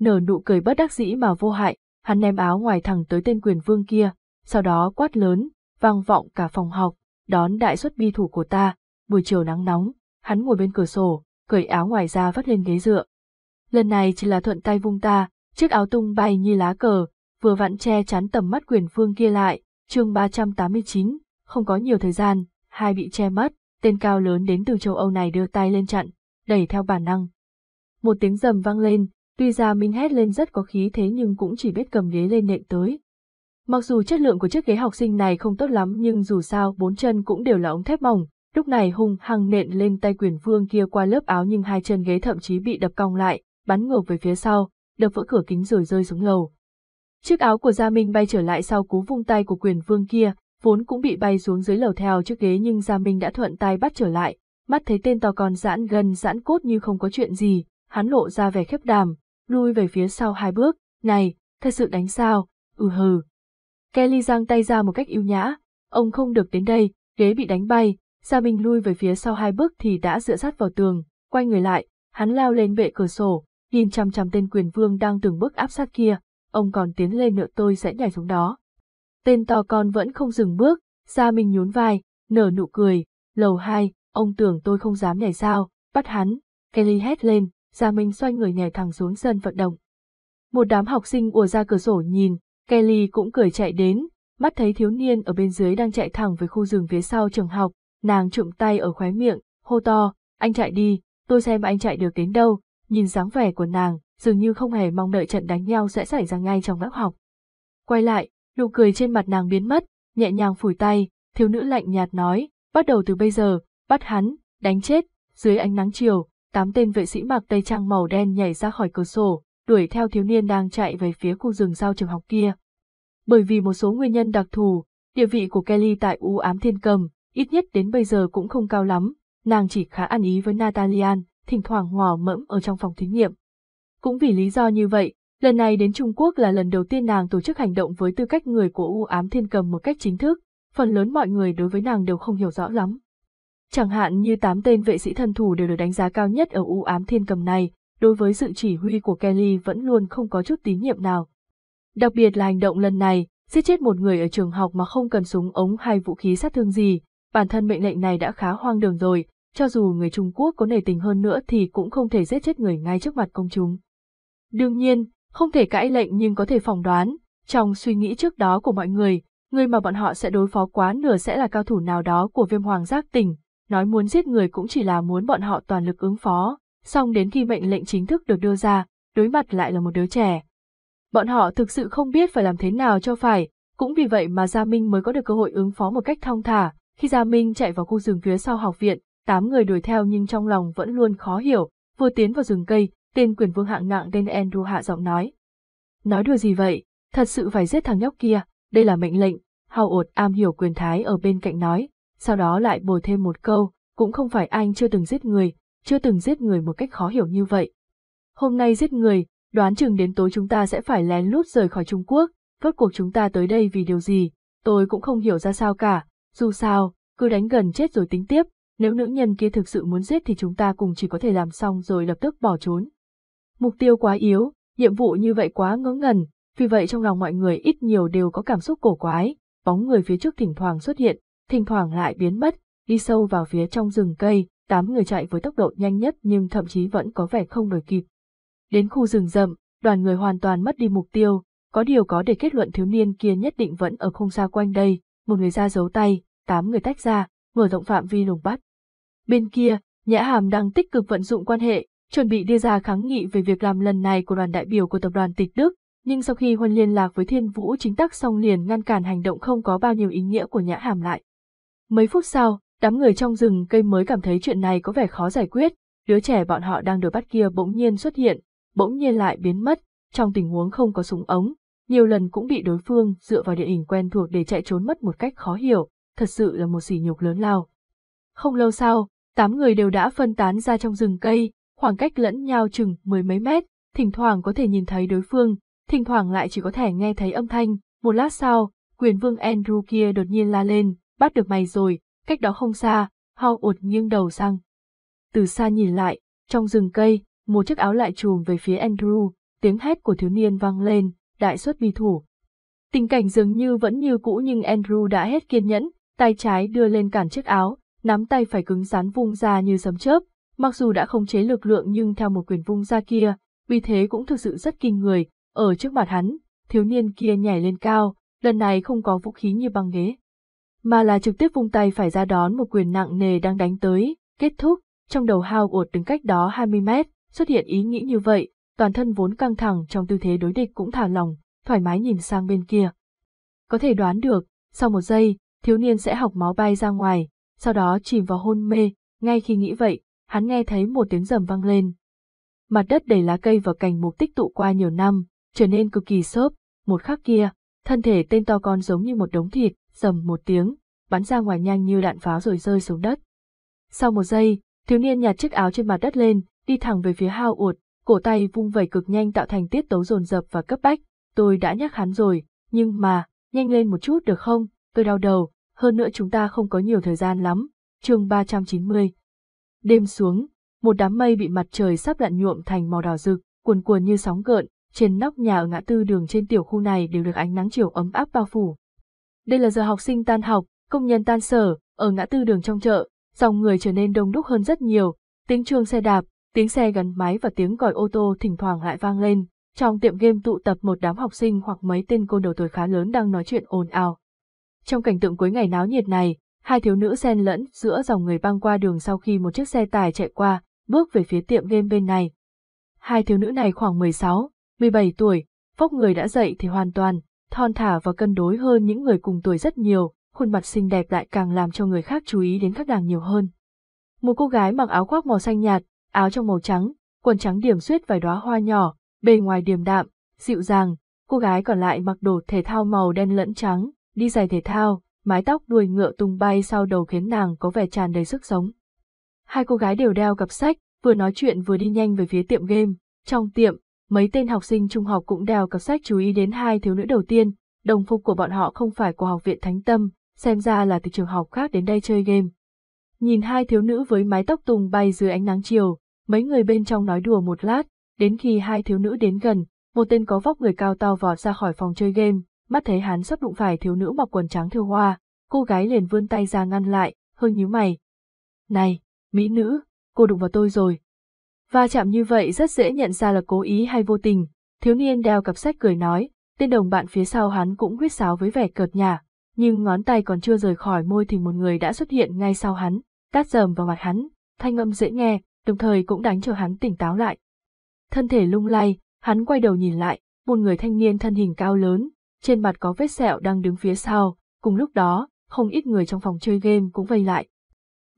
S1: Nở nụ cười bất đắc dĩ mà vô hại, hắn ném áo ngoài thẳng tới tên quyền vương kia, sau đó quát lớn, vang vọng cả phòng học, đón đại xuất bi thủ của ta, buổi chiều nắng nóng, hắn ngồi bên cửa sổ, cởi áo ngoài ra vắt lên ghế dựa. Lần này chỉ là thuận tay vung ta, chiếc áo tung bay như lá cờ, vừa vặn che chắn tầm mắt quyền phương kia lại, chương 389, không có nhiều thời gian, hai bị che mất, tên cao lớn đến từ châu Âu này đưa tay lên chặn, đẩy theo bản năng. Một tiếng rầm vang lên, tuy ra Minh hét lên rất có khí thế nhưng cũng chỉ biết cầm ghế lên nện tới. Mặc dù chất lượng của chiếc ghế học sinh này không tốt lắm nhưng dù sao bốn chân cũng đều là ống thép mỏng, lúc này hung hăng nện lên tay quyền vương kia qua lớp áo nhưng hai chân ghế thậm chí bị đập cong lại, bắn ngược về phía sau, đập vỡ cửa kính rồi rơi xuống lầu. Chiếc áo của Gia Minh bay trở lại sau cú vung tay của quyền vương kia, vốn cũng bị bay xuống dưới lầu theo chiếc ghế nhưng Gia Minh đã thuận tay bắt trở lại, mắt thấy tên to con giãn gần giãn cốt như không có chuyện gì, hắn lộ ra vẻ khép đàm, lui về phía sau hai bước, này, thật sự đánh sao, ừ hừ. Kelly giang tay ra một cách yêu nhã, ông không được đến đây, ghế bị đánh bay, Gia Minh lui về phía sau hai bước thì đã dựa sát vào tường, quay người lại, hắn lao lên bệ cửa sổ, nhìn chằm chằm tên quyền vương đang từng bước áp sát kia, ông còn tiến lên nữa tôi sẽ nhảy xuống đó. Tên to con vẫn không dừng bước, Gia Minh nhún vai, nở nụ cười, lầu hai, ông tưởng tôi không dám nhảy sao, bắt hắn, Kelly hét lên, Gia Minh xoay người nhảy thẳng xuống sân vận động. Một đám học sinh ùa ra cửa sổ nhìn, Kelly cũng cười chạy đến, mắt thấy thiếu niên ở bên dưới đang chạy thẳng về khu rừng phía sau trường học, nàng trụm tay ở khóe miệng, hô to, anh chạy đi, tôi xem anh chạy được đến đâu, nhìn dáng vẻ của nàng, dường như không hề mong đợi trận đánh nhau sẽ xảy ra ngay trong lớp học. Quay lại, nụ cười trên mặt nàng biến mất, nhẹ nhàng phủi tay, thiếu nữ lạnh nhạt nói, bắt đầu từ bây giờ, bắt hắn, đánh chết, dưới ánh nắng chiều, tám tên vệ sĩ mặc tây trang màu đen nhảy ra khỏi cửa sổ, đuổi theo thiếu niên đang chạy về phía khu rừng sau trường học kia. Bởi vì một số nguyên nhân đặc thù, địa vị của Kelly tại U ám thiên cầm, ít nhất đến bây giờ cũng không cao lắm, nàng chỉ khá ăn ý với Natalian, thỉnh thoảng hòa mẫm ở trong phòng thí nghiệm. Cũng vì lý do như vậy, lần này đến Trung Quốc là lần đầu tiên nàng tổ chức hành động với tư cách người của U ám thiên cầm một cách chính thức, phần lớn mọi người đối với nàng đều không hiểu rõ lắm. Chẳng hạn như tám tên vệ sĩ thân thủ đều được đánh giá cao nhất ở U ám thiên cầm này, đối với sự chỉ huy của Kelly vẫn luôn không có chút tín nhiệm nào. Đặc biệt là hành động lần này, giết chết một người ở trường học mà không cần súng ống hay vũ khí sát thương gì, bản thân mệnh lệnh này đã khá hoang đường rồi, cho dù người Trung Quốc có nể tình hơn nữa thì cũng không thể giết chết người ngay trước mặt công chúng. Đương nhiên, không thể cãi lệnh nhưng có thể phỏng đoán, trong suy nghĩ trước đó của mọi người, người mà bọn họ sẽ đối phó quá nửa sẽ là cao thủ nào đó của viêm hoàng giác tỉnh, nói muốn giết người cũng chỉ là muốn bọn họ toàn lực ứng phó, song đến khi mệnh lệnh chính thức được đưa ra, đối mặt lại là một đứa trẻ. Bọn họ thực sự không biết phải làm thế nào cho phải, cũng vì vậy mà Gia Minh mới có được cơ hội ứng phó một cách thong thả, khi Gia Minh chạy vào khu rừng phía sau học viện, tám người đuổi theo nhưng trong lòng vẫn luôn khó hiểu, vừa tiến vào rừng cây, tên quyền vương hạng nặng tên Andrew hạ giọng nói. Nói đùa gì vậy, thật sự phải giết thằng nhóc kia, đây là mệnh lệnh, hào ột am hiểu quyền thái ở bên cạnh nói, sau đó lại bồi thêm một câu, cũng không phải anh chưa từng giết người, chưa từng giết người một cách khó hiểu như vậy. Hôm nay giết người, đoán chừng đến tối chúng ta sẽ phải lén lút rời khỏi Trung Quốc, rốt cuộc chúng ta tới đây vì điều gì, tôi cũng không hiểu ra sao cả, dù sao, cứ đánh gần chết rồi tính tiếp, nếu nữ nhân kia thực sự muốn giết thì chúng ta cùng chỉ có thể làm xong rồi lập tức bỏ trốn. Mục tiêu quá yếu, nhiệm vụ như vậy quá ngớ ngẩn, vì vậy trong lòng mọi người ít nhiều đều có cảm xúc cổ quái, bóng người phía trước thỉnh thoảng xuất hiện, thỉnh thoảng lại biến mất, đi sâu vào phía trong rừng cây, tám người chạy với tốc độ nhanh nhất nhưng thậm chí vẫn có vẻ không đổi kịp. Đến khu rừng rậm, đoàn người hoàn toàn mất đi mục tiêu, có điều có để kết luận thiếu niên kia nhất định vẫn ở không xa quanh đây, một người ra giấu tay, tám người tách ra, mở rộng phạm vi lùng bắt. Bên kia, Nhã Hàm đang tích cực vận dụng quan hệ, chuẩn bị đưa ra kháng nghị về việc làm lần này của đoàn đại biểu của tập đoàn Tịch Đức, nhưng sau khi Huân liên lạc với Thiên Vũ chính tắc xong liền ngăn cản hành động không có bao nhiêu ý nghĩa của Nhã Hàm lại. Mấy phút sau, đám người trong rừng cây mới cảm thấy chuyện này có vẻ khó giải quyết, đứa trẻ bọn họ đang được bắt kia bỗng nhiên xuất hiện, bỗng nhiên lại biến mất, trong tình huống không có súng ống, nhiều lần cũng bị đối phương dựa vào địa hình quen thuộc để chạy trốn mất một cách khó hiểu, thật sự là một sỉ nhục lớn lao. Không lâu sau, tám người đều đã phân tán ra trong rừng cây, khoảng cách lẫn nhau chừng mười mấy mét, thỉnh thoảng có thể nhìn thấy đối phương, thỉnh thoảng lại chỉ có thể nghe thấy âm thanh, một lát sau, quyền vương Andrew kia đột nhiên la lên, bắt được mày rồi, cách đó không xa, hao ột nghiêng đầu sang. Từ xa nhìn lại, trong rừng cây, một chiếc áo lại trùm về phía Andrew, tiếng hét của thiếu niên vang lên, đại suất bi thủ. Tình cảnh dường như vẫn như cũ nhưng Andrew đã hết kiên nhẫn, tay trái đưa lên cản chiếc áo, nắm tay phải cứng rắn vung ra như sấm chớp, mặc dù đã không chế lực lượng nhưng theo một quyền vung ra kia, vì thế cũng thực sự rất kinh người, ở trước mặt hắn, thiếu niên kia nhảy lên cao, lần này không có vũ khí như băng ghế, mà là trực tiếp vung tay phải ra đón một quyền nặng nề đang đánh tới, kết thúc, trong đầu hao ột đứng cách đó 20 mét, xuất hiện ý nghĩ như vậy, toàn thân vốn căng thẳng trong tư thế đối địch cũng thả lòng, thoải mái nhìn sang bên kia. Có thể đoán được, sau một giây, thiếu niên sẽ học máu bay ra ngoài, sau đó chìm vào hôn mê, ngay khi nghĩ vậy, hắn nghe thấy một tiếng rầm vang lên. Mặt đất đầy lá cây và cành mục tích tụ qua nhiều năm, trở nên cực kỳ xốp, một khắc kia, thân thể tên to con giống như một đống thịt, rầm một tiếng, bắn ra ngoài nhanh như đạn pháo rồi rơi xuống đất. Sau một giây, thiếu niên nhặt chiếc áo trên mặt đất lên, đi thẳng về phía hao uột, cổ tay vung vẩy cực nhanh tạo thành tiết tấu rồn rập và cấp bách, tôi đã nhắc hắn rồi, nhưng mà, nhanh lên một chút được không, tôi đau đầu, hơn nữa chúng ta không có nhiều thời gian lắm, chương 390. Đêm xuống, một đám mây bị mặt trời sắp lặn nhuộm thành màu đỏ rực, cuồn cuồn như sóng gợn, trên nóc nhà ở ngã tư đường trên tiểu khu này đều được ánh nắng chiều ấm áp bao phủ. Đây là giờ học sinh tan học, công nhân tan sở, ở ngã tư đường trong chợ, dòng người trở nên đông đúc hơn rất nhiều, tiếng chuông xe đạp, tiếng xe gắn máy và tiếng còi ô tô thỉnh thoảng lại vang lên. Trong tiệm game tụ tập một đám học sinh hoặc mấy tên côn đầu tuổi khá lớn đang nói chuyện ồn ào, trong cảnh tượng cuối ngày náo nhiệt này, hai thiếu nữ xen lẫn giữa dòng người băng qua đường sau khi một chiếc xe tải chạy qua, bước về phía tiệm game bên này. Hai thiếu nữ này khoảng 16, 17 tuổi, vóc người đã dậy thì hoàn toàn, thon thả và cân đối hơn những người cùng tuổi rất nhiều, khuôn mặt xinh đẹp lại càng làm cho người khác chú ý đến các nàng nhiều hơn. Một cô gái mặc áo khoác màu xanh nhạt, áo trong màu trắng, quần trắng điểm xuyết vài đóa hoa nhỏ, bề ngoài điềm đạm, dịu dàng, cô gái còn lại mặc đồ thể thao màu đen lẫn trắng, đi giày thể thao, mái tóc đuôi ngựa tung bay sau đầu khiến nàng có vẻ tràn đầy sức sống. Hai cô gái đều đeo cặp sách, vừa nói chuyện vừa đi nhanh về phía tiệm game. Trong tiệm, mấy tên học sinh trung học cũng đeo cặp sách chú ý đến hai thiếu nữ đầu tiên, đồng phục của bọn họ không phải của học viện Thánh Tâm, xem ra là từ trường học khác đến đây chơi game. Nhìn hai thiếu nữ với mái tóc tung bay dưới ánh nắng chiều, mấy người bên trong nói đùa một lát, đến khi hai thiếu nữ đến gần, một tên có vóc người cao to vọt ra khỏi phòng chơi game, mắt thấy hắn sắp đụng phải thiếu nữ mặc quần trắng thiêu hoa, cô gái liền vươn tay ra ngăn lại, hơi nhíu mày. Này, mỹ nữ, cô đụng vào tôi rồi. Và chạm như vậy rất dễ nhận ra là cố ý hay vô tình, thiếu niên đeo cặp sách cười nói, tên đồng bạn phía sau hắn cũng huyết sáo với vẻ cợt nhả, nhưng ngón tay còn chưa rời khỏi môi thì một người đã xuất hiện ngay sau hắn, tát dầm vào mặt hắn, thanh âm dễ nghe, đồng thời cũng đánh cho hắn tỉnh táo lại. Thân thể lung lay, hắn quay đầu nhìn lại, một người thanh niên thân hình cao lớn, trên mặt có vết sẹo đang đứng phía sau, cùng lúc đó, không ít người trong phòng chơi game cũng vây lại.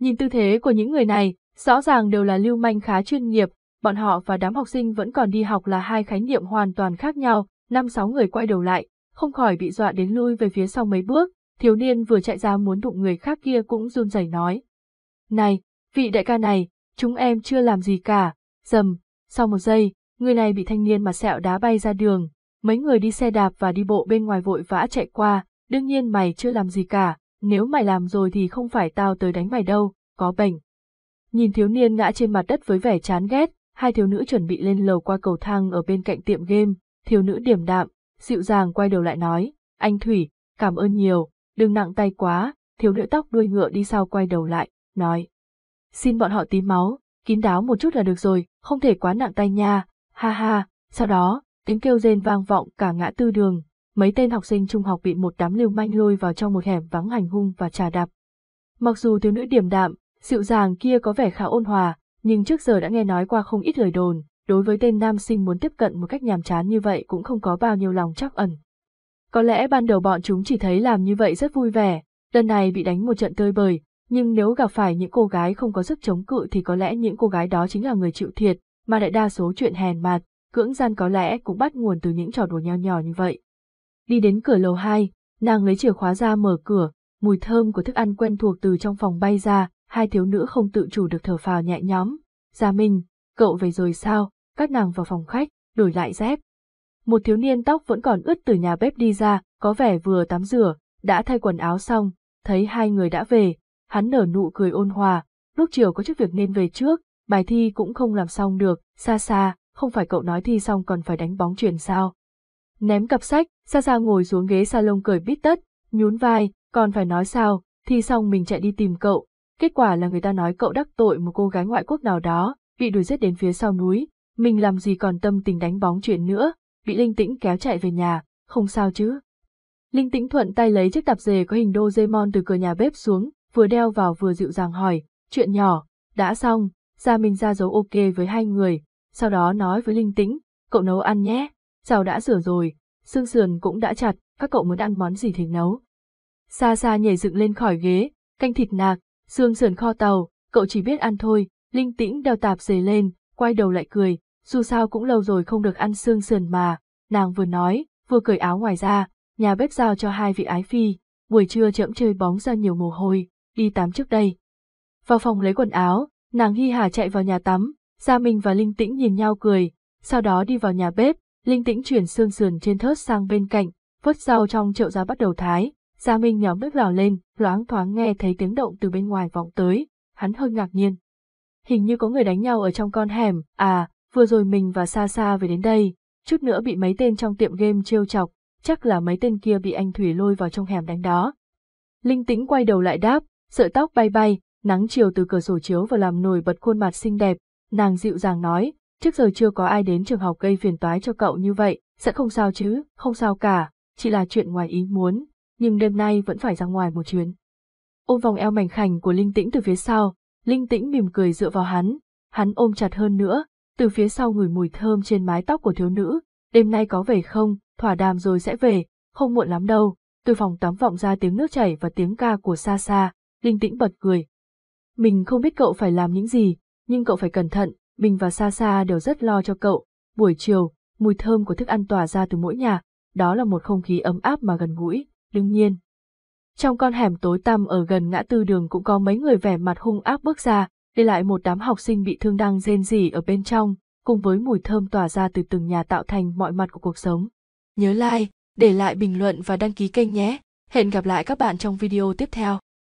S1: Nhìn tư thế của những người này, rõ ràng đều là lưu manh khá chuyên nghiệp, bọn họ và đám học sinh vẫn còn đi học là hai khái niệm hoàn toàn khác nhau, năm sáu người quay đầu lại, không khỏi bị dọa đến lui về phía sau mấy bước, thiếu niên vừa chạy ra muốn đụng người khác kia cũng run rẩy nói. Này, vị đại ca này, chúng em chưa làm gì cả, dầm, sau một giây, người này bị thanh niên mà sẹo đá bay ra đường, Mấy người đi xe đạp và đi bộ bên ngoài vội vã chạy qua, đương nhiên mày chưa làm gì cả, nếu mày làm rồi thì không phải tao tới đánh mày đâu, có bệnh. Nhìn thiếu niên ngã trên mặt đất với vẻ chán ghét, hai thiếu nữ chuẩn bị lên lầu qua cầu thang ở bên cạnh tiệm game, thiếu nữ điểm đạm, dịu dàng quay đầu lại nói, anh Thủy, cảm ơn nhiều, đừng nặng tay quá, thiếu nữ tóc đuôi ngựa đi sau quay đầu lại, nói. Xin bọn họ tí máu, kín đáo một chút là được rồi, không thể quá nặng tay nha, ha ha, sau đó, tiếng kêu rên vang vọng cả ngã tư đường, mấy tên học sinh trung học bị một đám lưu manh lôi vào trong một hẻm vắng hành hung và trà đạp. Mặc dù thiếu nữ điềm đạm, dịu dàng kia có vẻ khá ôn hòa, nhưng trước giờ đã nghe nói qua không ít lời đồn, đối với tên nam sinh muốn tiếp cận một cách nhàm chán như vậy cũng không có bao nhiêu lòng trắc ẩn. Có lẽ ban đầu bọn chúng chỉ thấy làm như vậy rất vui vẻ, lần này bị đánh một trận tơi bời, nhưng nếu gặp phải những cô gái không có sức chống cự thì có lẽ những cô gái đó chính là người chịu thiệt, mà đại đa số chuyện hèn mạt, cưỡng gian có lẽ cũng bắt nguồn từ những trò đùa nho nhỏ như vậy. Đi đến cửa lầu 2, nàng lấy chìa khóa ra mở cửa, mùi thơm của thức ăn quen thuộc từ trong phòng bay ra, hai thiếu nữ không tự chủ được thở phào nhẹ nhõm. Gia Minh, cậu về rồi sao, các nàng vào phòng khách, đổi lại dép. Một thiếu niên tóc vẫn còn ướt từ nhà bếp đi ra, có vẻ vừa tắm rửa, đã thay quần áo xong, thấy hai người đã về, hắn nở nụ cười ôn hòa, lúc chiều có chút việc nên về trước, bài thi cũng không làm xong được, xa xa, không phải cậu nói thi xong còn phải đánh bóng chuyển sao. Ném cặp sách, xa xa ngồi xuống ghế salon cười bít tất, nhún vai, còn phải nói sao, thi xong mình chạy đi tìm cậu. Kết quả là người ta nói cậu đắc tội một cô gái ngoại quốc nào đó, bị đuổi giết đến phía sau núi, mình làm gì còn tâm tình đánh bóng chuyện nữa, bị Linh Tĩnh kéo chạy về nhà, không sao chứ. Linh Tĩnh thuận tay lấy chiếc tạp dề có hình đô Doraemon từ cửa nhà bếp xuống, vừa đeo vào vừa dịu dàng hỏi, chuyện nhỏ, đã xong, Ra mình ra dấu ok với hai người, sau đó nói với Linh Tĩnh, cậu nấu ăn nhé, rau đã rửa rồi, xương sườn cũng đã chặt, các cậu muốn ăn món gì thì nấu. Xa xa nhảy dựng lên khỏi ghế, canh thịt nạc, xương sườn kho tàu, cậu chỉ biết ăn thôi, Linh Tĩnh đeo tạp dề lên, quay đầu lại cười, dù sao cũng lâu rồi không được ăn xương sườn mà, nàng vừa nói, vừa cởi áo ngoài ra, nhà bếp giao cho hai vị ái phi, buổi trưa chậm chơi bóng ra nhiều mồ hôi, đi tắm trước đây. Vào phòng lấy quần áo, nàng hi hà chạy vào nhà tắm, Gia Minh và Linh Tĩnh nhìn nhau cười, sau đó đi vào nhà bếp, Linh Tĩnh chuyển xương sườn trên thớt sang bên cạnh, vớt rau trong chậu ra bắt đầu thái. Gia Minh nhóm bếp lò lên, loáng thoáng nghe thấy tiếng động từ bên ngoài vọng tới, hắn hơi ngạc nhiên. Hình như có người đánh nhau ở trong con hẻm, à, vừa rồi mình và xa xa về đến đây, chút nữa bị mấy tên trong tiệm game trêu chọc, chắc là mấy tên kia bị anh Thủy lôi vào trong hẻm đánh đó. Linh Tĩnh quay đầu lại đáp, sợi tóc bay bay, nắng chiều từ cửa sổ chiếu vào làm nổi bật khuôn mặt xinh đẹp, Nàng dịu dàng nói, trước giờ chưa có ai đến trường học gây phiền toái cho cậu như vậy, sẽ không sao chứ, không sao cả, chỉ là chuyện ngoài ý muốn, nhưng đêm nay vẫn phải ra ngoài một chuyến. Ôm vòng eo mảnh khảnh của Linh Tĩnh từ phía sau, Linh Tĩnh mỉm cười dựa vào hắn, hắn ôm chặt hơn nữa, từ phía sau ngửi mùi thơm trên mái tóc của thiếu nữ, đêm nay có về không, thỏa đàm rồi sẽ về, không muộn lắm đâu, từ phòng tắm vọng ra tiếng nước chảy và tiếng ca của xa xa, Linh Tĩnh bật cười. Mình không biết cậu phải làm những gì, nhưng cậu phải cẩn thận, mình và Sa Sa đều rất lo cho cậu. Buổi chiều, mùi thơm của thức ăn tỏa ra từ mỗi nhà, đó là một không khí ấm áp mà gần gũi, đương nhiên. Trong con hẻm tối tăm ở gần ngã tư đường cũng có mấy người vẻ mặt hung ác bước ra, để lại một đám học sinh bị thương đang rên rỉ ở bên trong, cùng với mùi thơm tỏa ra từ từng nhà tạo thành mọi mặt của cuộc sống. Nhớ like, để lại bình luận và đăng ký kênh nhé. Hẹn gặp lại các bạn trong video tiếp theo.